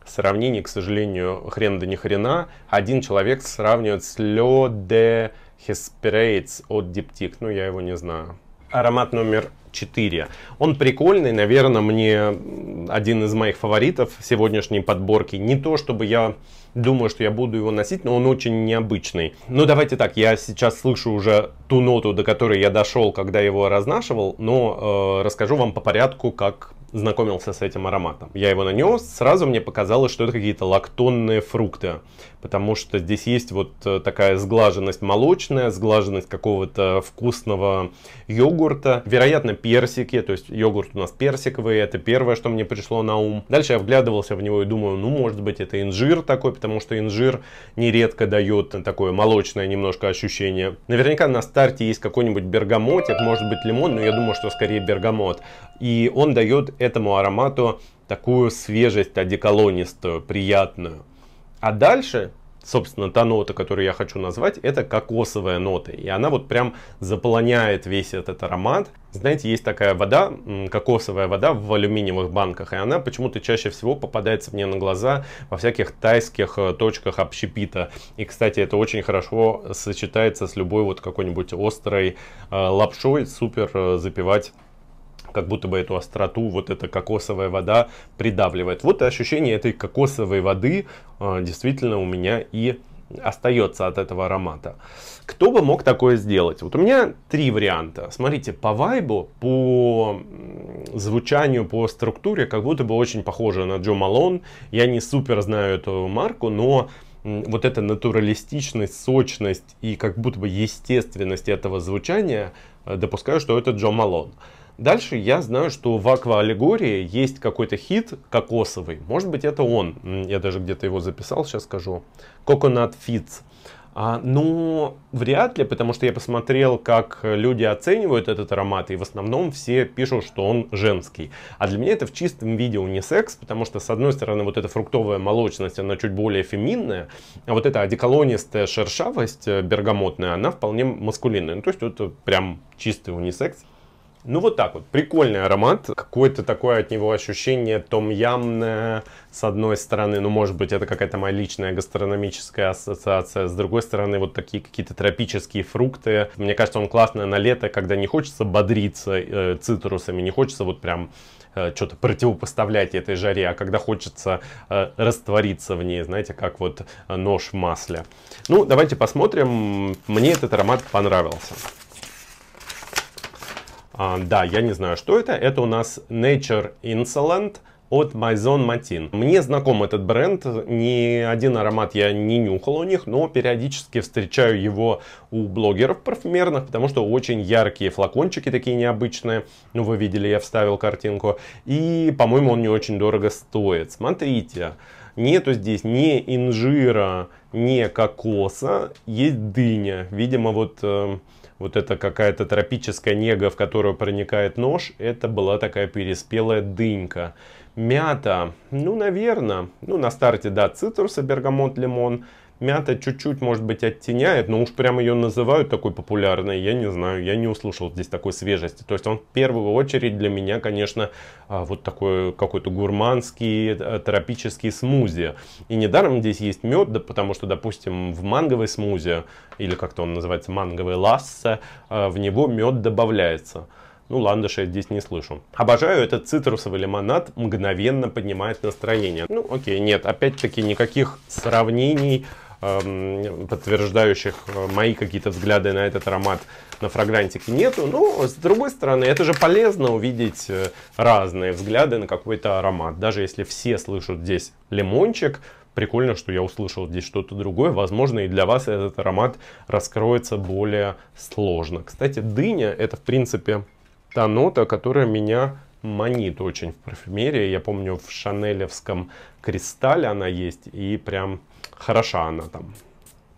Сравнение, к сожалению, хрен да ни хрена. Один человек сравнивает с Лё де Hesperides от Диптик, но ну, я его не знаю. Аромат номер 4. Он прикольный, наверное, мне один из моих фаворитов сегодняшней подборки. Не то, чтобы я думаю, что я буду его носить, но он очень необычный. Ну, давайте так, я сейчас слышу уже ту ноту, до которой я дошел, когда его разнашивал, но э, расскажу вам по порядку, как знакомился с этим ароматом. Я его нанес, сразу мне показалось, что это какие-то лактонные фрукты потому что здесь есть вот э, такая сглаженность молочная, сглаженность какого-то вкусного йогурта, вероятно персики, то есть йогурт у нас персиковый, это первое, что мне пришло на ум. Дальше я вглядывался в него и думаю, ну может быть это инжир такой, потому что инжир нередко дает такое молочное немножко ощущение. Наверняка на старте есть какой-нибудь бергамотик, может быть лимон, но я думаю, что скорее бергамот. И он дает этому аромату такую свежесть одеколонистую, э, приятную. А дальше собственно, та нота, которую я хочу назвать, это кокосовая нота. И она вот прям заполняет весь этот аромат. Знаете, есть такая вода, кокосовая вода в алюминиевых банках, и она почему-то чаще всего попадается мне на глаза во всяких тайских э, точках общепита. И, кстати, это очень хорошо сочетается с любой вот какой-нибудь острой э, лапшой, супер э, запивать как будто бы эту остроту, вот эта кокосовая вода придавливает. Вот ощущение этой кокосовой воды э, действительно у меня и остается от этого аромата. Кто бы мог такое сделать? Вот у меня три варианта. Смотрите, по вайбу, по звучанию, по структуре, как будто бы очень похоже на Джо Малон. Я не супер знаю эту марку, но вот эта натуралистичность, сочность и как будто бы естественность этого звучания, э, допускаю, что это Джо Малон. Дальше я знаю, что в аква аквааллегории есть какой-то хит кокосовый. Может быть, это он. Я даже где-то его записал, сейчас скажу. Coconut Fits. А, ну, вряд ли, потому что я посмотрел, как люди оценивают этот аромат, и в основном все пишут, что он женский. А для меня это в чистом виде унисекс, потому что, с одной стороны, вот эта фруктовая молочность, она чуть более феминная, а вот эта одеколонистая шершавость э, бергамотная, она вполне маскулинная. Ну, то есть это прям чистый унисекс. Ну вот так вот, прикольный аромат, какое-то такое от него ощущение том-ямное, с одной стороны, ну может быть это какая-то моя личная гастрономическая ассоциация, с другой стороны вот такие какие-то тропические фрукты. Мне кажется, он классный на лето, когда не хочется бодриться э, цитрусами, не хочется вот прям э, что-то противопоставлять этой жаре, а когда хочется э, раствориться в ней, знаете, как вот нож в масле. Ну, давайте посмотрим. Мне этот аромат понравился. А, да, я не знаю, что это. Это у нас Nature Insolent от Maison Matin. Мне знаком этот бренд, ни один аромат я не нюхал у них, но периодически встречаю его у блогеров парфюмерных, потому что очень яркие флакончики такие необычные. Ну, вы видели, я вставил картинку. И, по-моему, он не очень дорого стоит. Смотрите, нету здесь ни инжира, ни кокоса, есть дыня. Видимо, вот э, вот эта какая-то тропическая нега, в которую проникает нож, это была такая переспелая дынька. Мята, ну, наверное, ну, на старте, да, цитрусы, бергамот, лимон – мята чуть-чуть, может быть, оттеняет, но уж прямо ее называют такой популярной, я не знаю, я не услышал здесь такой свежести. То есть он в первую очередь для меня, конечно, а, вот такой какой-то гурманский э, тропический смузи. И недаром здесь есть мед, да, потому что, допустим, в манговой смузи, или как-то он называется, манговый ласса, э, в него мед добавляется. Ну, ландыша я здесь не слышу. Обожаю этот цитрусовый лимонад, мгновенно поднимает настроение. Ну, окей, нет, опять-таки никаких сравнений Эм, подтверждающих э, мои какие-то взгляды на этот аромат на фрагрантике нету. Но, ну, с другой стороны, это же полезно увидеть э, разные взгляды на какой-то аромат. Даже если все слышат здесь лимончик, прикольно, что я услышал здесь что-то другое. Возможно, и для вас этот аромат раскроется более сложно. Кстати, дыня – это, в принципе, та нота, которая меня манит очень в парфюмерии. Я помню, в шанелевском кристалле она есть, и прям хороша она там.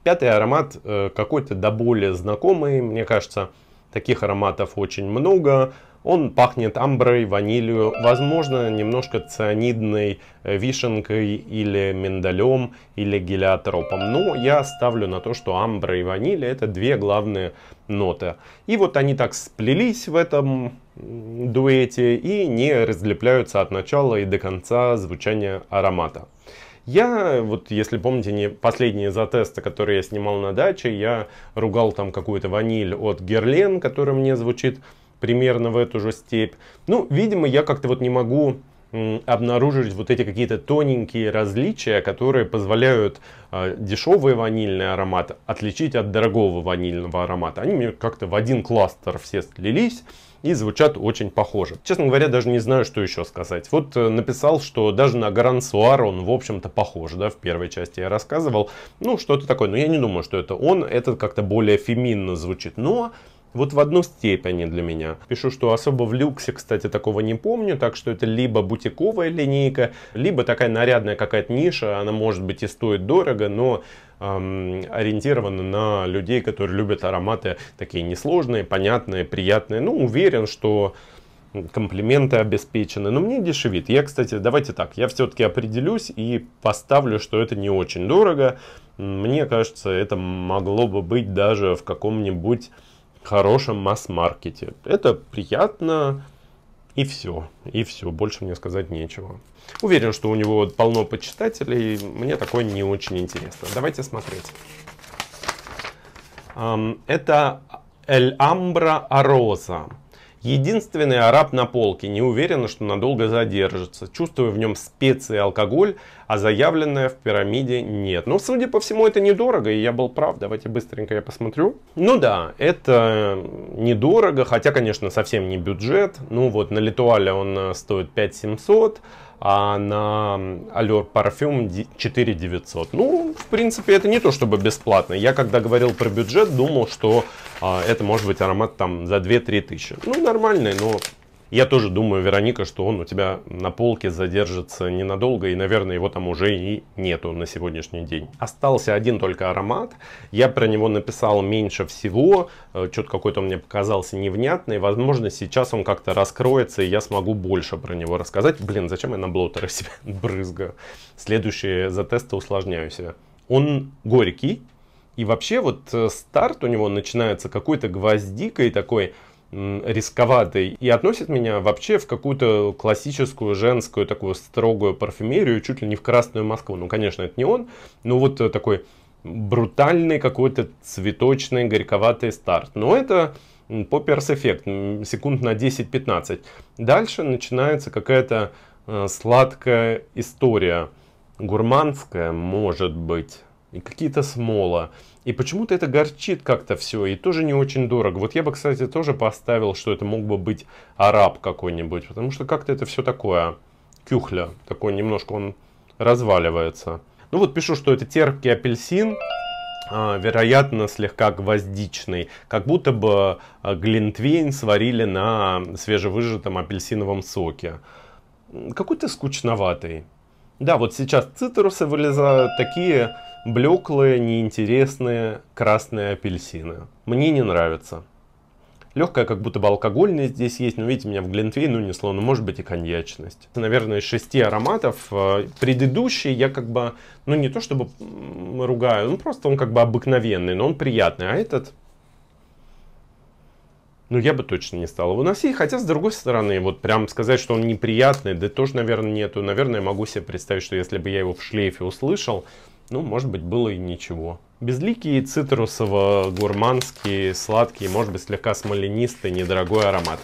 Пятый аромат э, какой-то до более знакомый, мне кажется, таких ароматов очень много. Он пахнет амброй, ванилью, возможно, немножко цианидной э, вишенкой или миндалем, или гелиотропом. Но я ставлю на то, что амбра и ваниль это две главные ноты. И вот они так сплелись в этом дуэте и не разлепляются от начала и до конца звучания аромата. Я, вот если помните, не последние за тесты, которые я снимал на даче, я ругал там какую-то ваниль от Герлен, которая мне звучит примерно в эту же степь. Ну, видимо, я как-то вот не могу обнаружить вот эти какие-то тоненькие различия, которые позволяют э, дешевый ванильный аромат отличить от дорогого ванильного аромата. Они мне как-то в один кластер все слились и звучат очень похоже. Честно говоря, даже не знаю, что еще сказать. Вот э, написал, что даже на Гран Суар он, в общем-то, похож, да, в первой части я рассказывал. Ну, что-то такое, но я не думаю, что это он, Этот как-то более феминно звучит, но... Вот в одну степени для меня. Пишу, что особо в люксе, кстати, такого не помню, так что это либо бутиковая линейка, либо такая нарядная какая-то ниша, она может быть и стоит дорого, но эм, ориентирована на людей, которые любят ароматы такие несложные, понятные, приятные. Ну, уверен, что комплименты обеспечены, но мне дешевит. Я, кстати, давайте так, я все-таки определюсь и поставлю, что это не очень дорого. Мне кажется, это могло бы быть даже в каком-нибудь хорошем масс-маркете. Это приятно, и все, и все, больше мне сказать нечего. Уверен, что у него полно почитателей, мне такое не очень интересно. Давайте смотреть. Это Эль Амбра Ароза. Единственный араб на полке, не уверена, что надолго задержится. Чувствую в нем специи и алкоголь, а заявленное в пирамиде нет. Но, ну, судя по всему, это недорого, и я был прав. Давайте быстренько я посмотрю. Ну да, это недорого, хотя, конечно, совсем не бюджет. Ну вот, на Литуале он э, стоит 5700. 700 а на Allure Parfum 4900. Ну, в принципе, это не то чтобы бесплатно. Я когда говорил про бюджет, думал, что а, это может быть аромат там за 2-3 тысячи. Ну, нормальный, но я тоже думаю, Вероника, что он у тебя на полке задержится ненадолго, и, наверное, его там уже и нету на сегодняшний день. Остался один только аромат. Я про него написал меньше всего. Э, Что-то какой-то мне показался невнятный. Возможно, сейчас он как-то раскроется, и я смогу больше про него рассказать. Блин, зачем я на блотерах себе (laughs) брызгаю? Следующие за тесты усложняю себя. Он горький, и вообще вот э, старт у него начинается какой-то гвоздикой такой, рисковатой и относит меня вообще в какую-то классическую женскую такую строгую парфюмерию, чуть ли не в Красную Москву. Ну, конечно, это не он, но вот э, такой брутальный какой-то цветочный горьковатый старт. Но это попперс эффект, секунд на 10-15. Дальше начинается какая-то э, сладкая история, гурманская, может быть, и какие-то смола. И почему-то это горчит как-то все, и тоже не очень дорого. Вот я бы, кстати, тоже поставил, что это мог бы быть араб какой-нибудь, потому что как-то это все такое кюхля, такой немножко он разваливается. Ну вот пишу, что это терпкий апельсин, а, вероятно, слегка гвоздичный, как будто бы а, глинтвейн сварили на свежевыжатом апельсиновом соке. Какой-то скучноватый. Да, вот сейчас цитрусы вылезают такие блеклые, неинтересные красные апельсины. Мне не нравится. Легкая, как будто бы алкогольная здесь есть, но видите, меня в Глинтвейн унесло, но может быть и коньячность. Наверное, из шести ароматов э, предыдущий я как бы, ну не то чтобы ругаю, ну просто он как бы обыкновенный, но он приятный, а этот ну, я бы точно не стал его носить. Хотя, с другой стороны, вот прям сказать, что он неприятный, да тоже, наверное, нету. Наверное, могу себе представить, что если бы я его в шлейфе услышал, ну, может быть, было и ничего. Безликие, цитрусово-гурманские, сладкие, может быть, слегка смоленистый, недорогой аромат.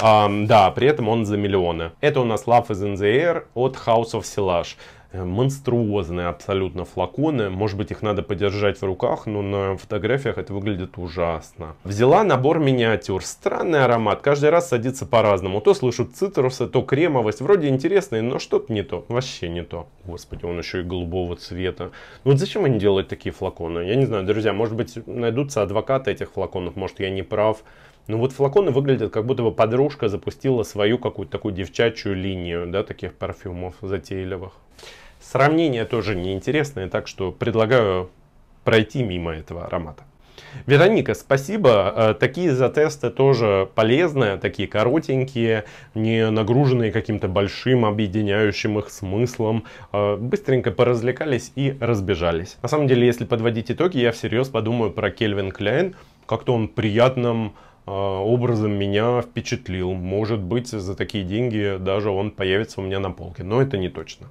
Um, да, при этом он за миллионы. Это у нас Love is in the Air от House of Silage. Э, монструозные абсолютно флаконы. Может быть, их надо подержать в руках, но на фотографиях это выглядит ужасно. Взяла набор миниатюр. Странный аромат. Каждый раз садится по-разному. То слышу цитрусы, то кремовость. Вроде интересный, но что-то не то. Вообще не то. Господи, он еще и голубого цвета. Ну вот зачем они делают такие флаконы? Я не знаю, друзья, может быть, найдутся адвокаты этих флаконов. Может, я не прав. Ну вот флаконы выглядят, как будто бы подружка запустила свою какую-то такую девчачью линию, да, таких парфюмов затейливых. Сравнение тоже неинтересное, так что предлагаю пройти мимо этого аромата. Вероника, спасибо. Э, такие затесты тоже полезны, такие коротенькие, не нагруженные каким-то большим объединяющим их смыслом. Э, быстренько поразвлекались и разбежались. На самом деле, если подводить итоги, я всерьез подумаю про Кельвин Кляйн. Как-то он приятным э, образом меня впечатлил. Может быть, за такие деньги даже он появится у меня на полке, но это не точно.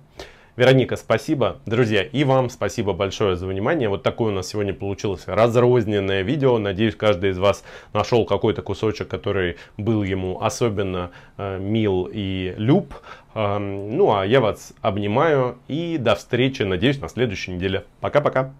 Вероника, спасибо. Друзья, и вам спасибо большое за внимание. Вот такое у нас сегодня получилось разрозненное видео. Надеюсь, каждый из вас нашел какой-то кусочек, который был ему особенно э, мил и люб. Э, ну а я вас обнимаю и до встречи, надеюсь, на следующей неделе. Пока-пока.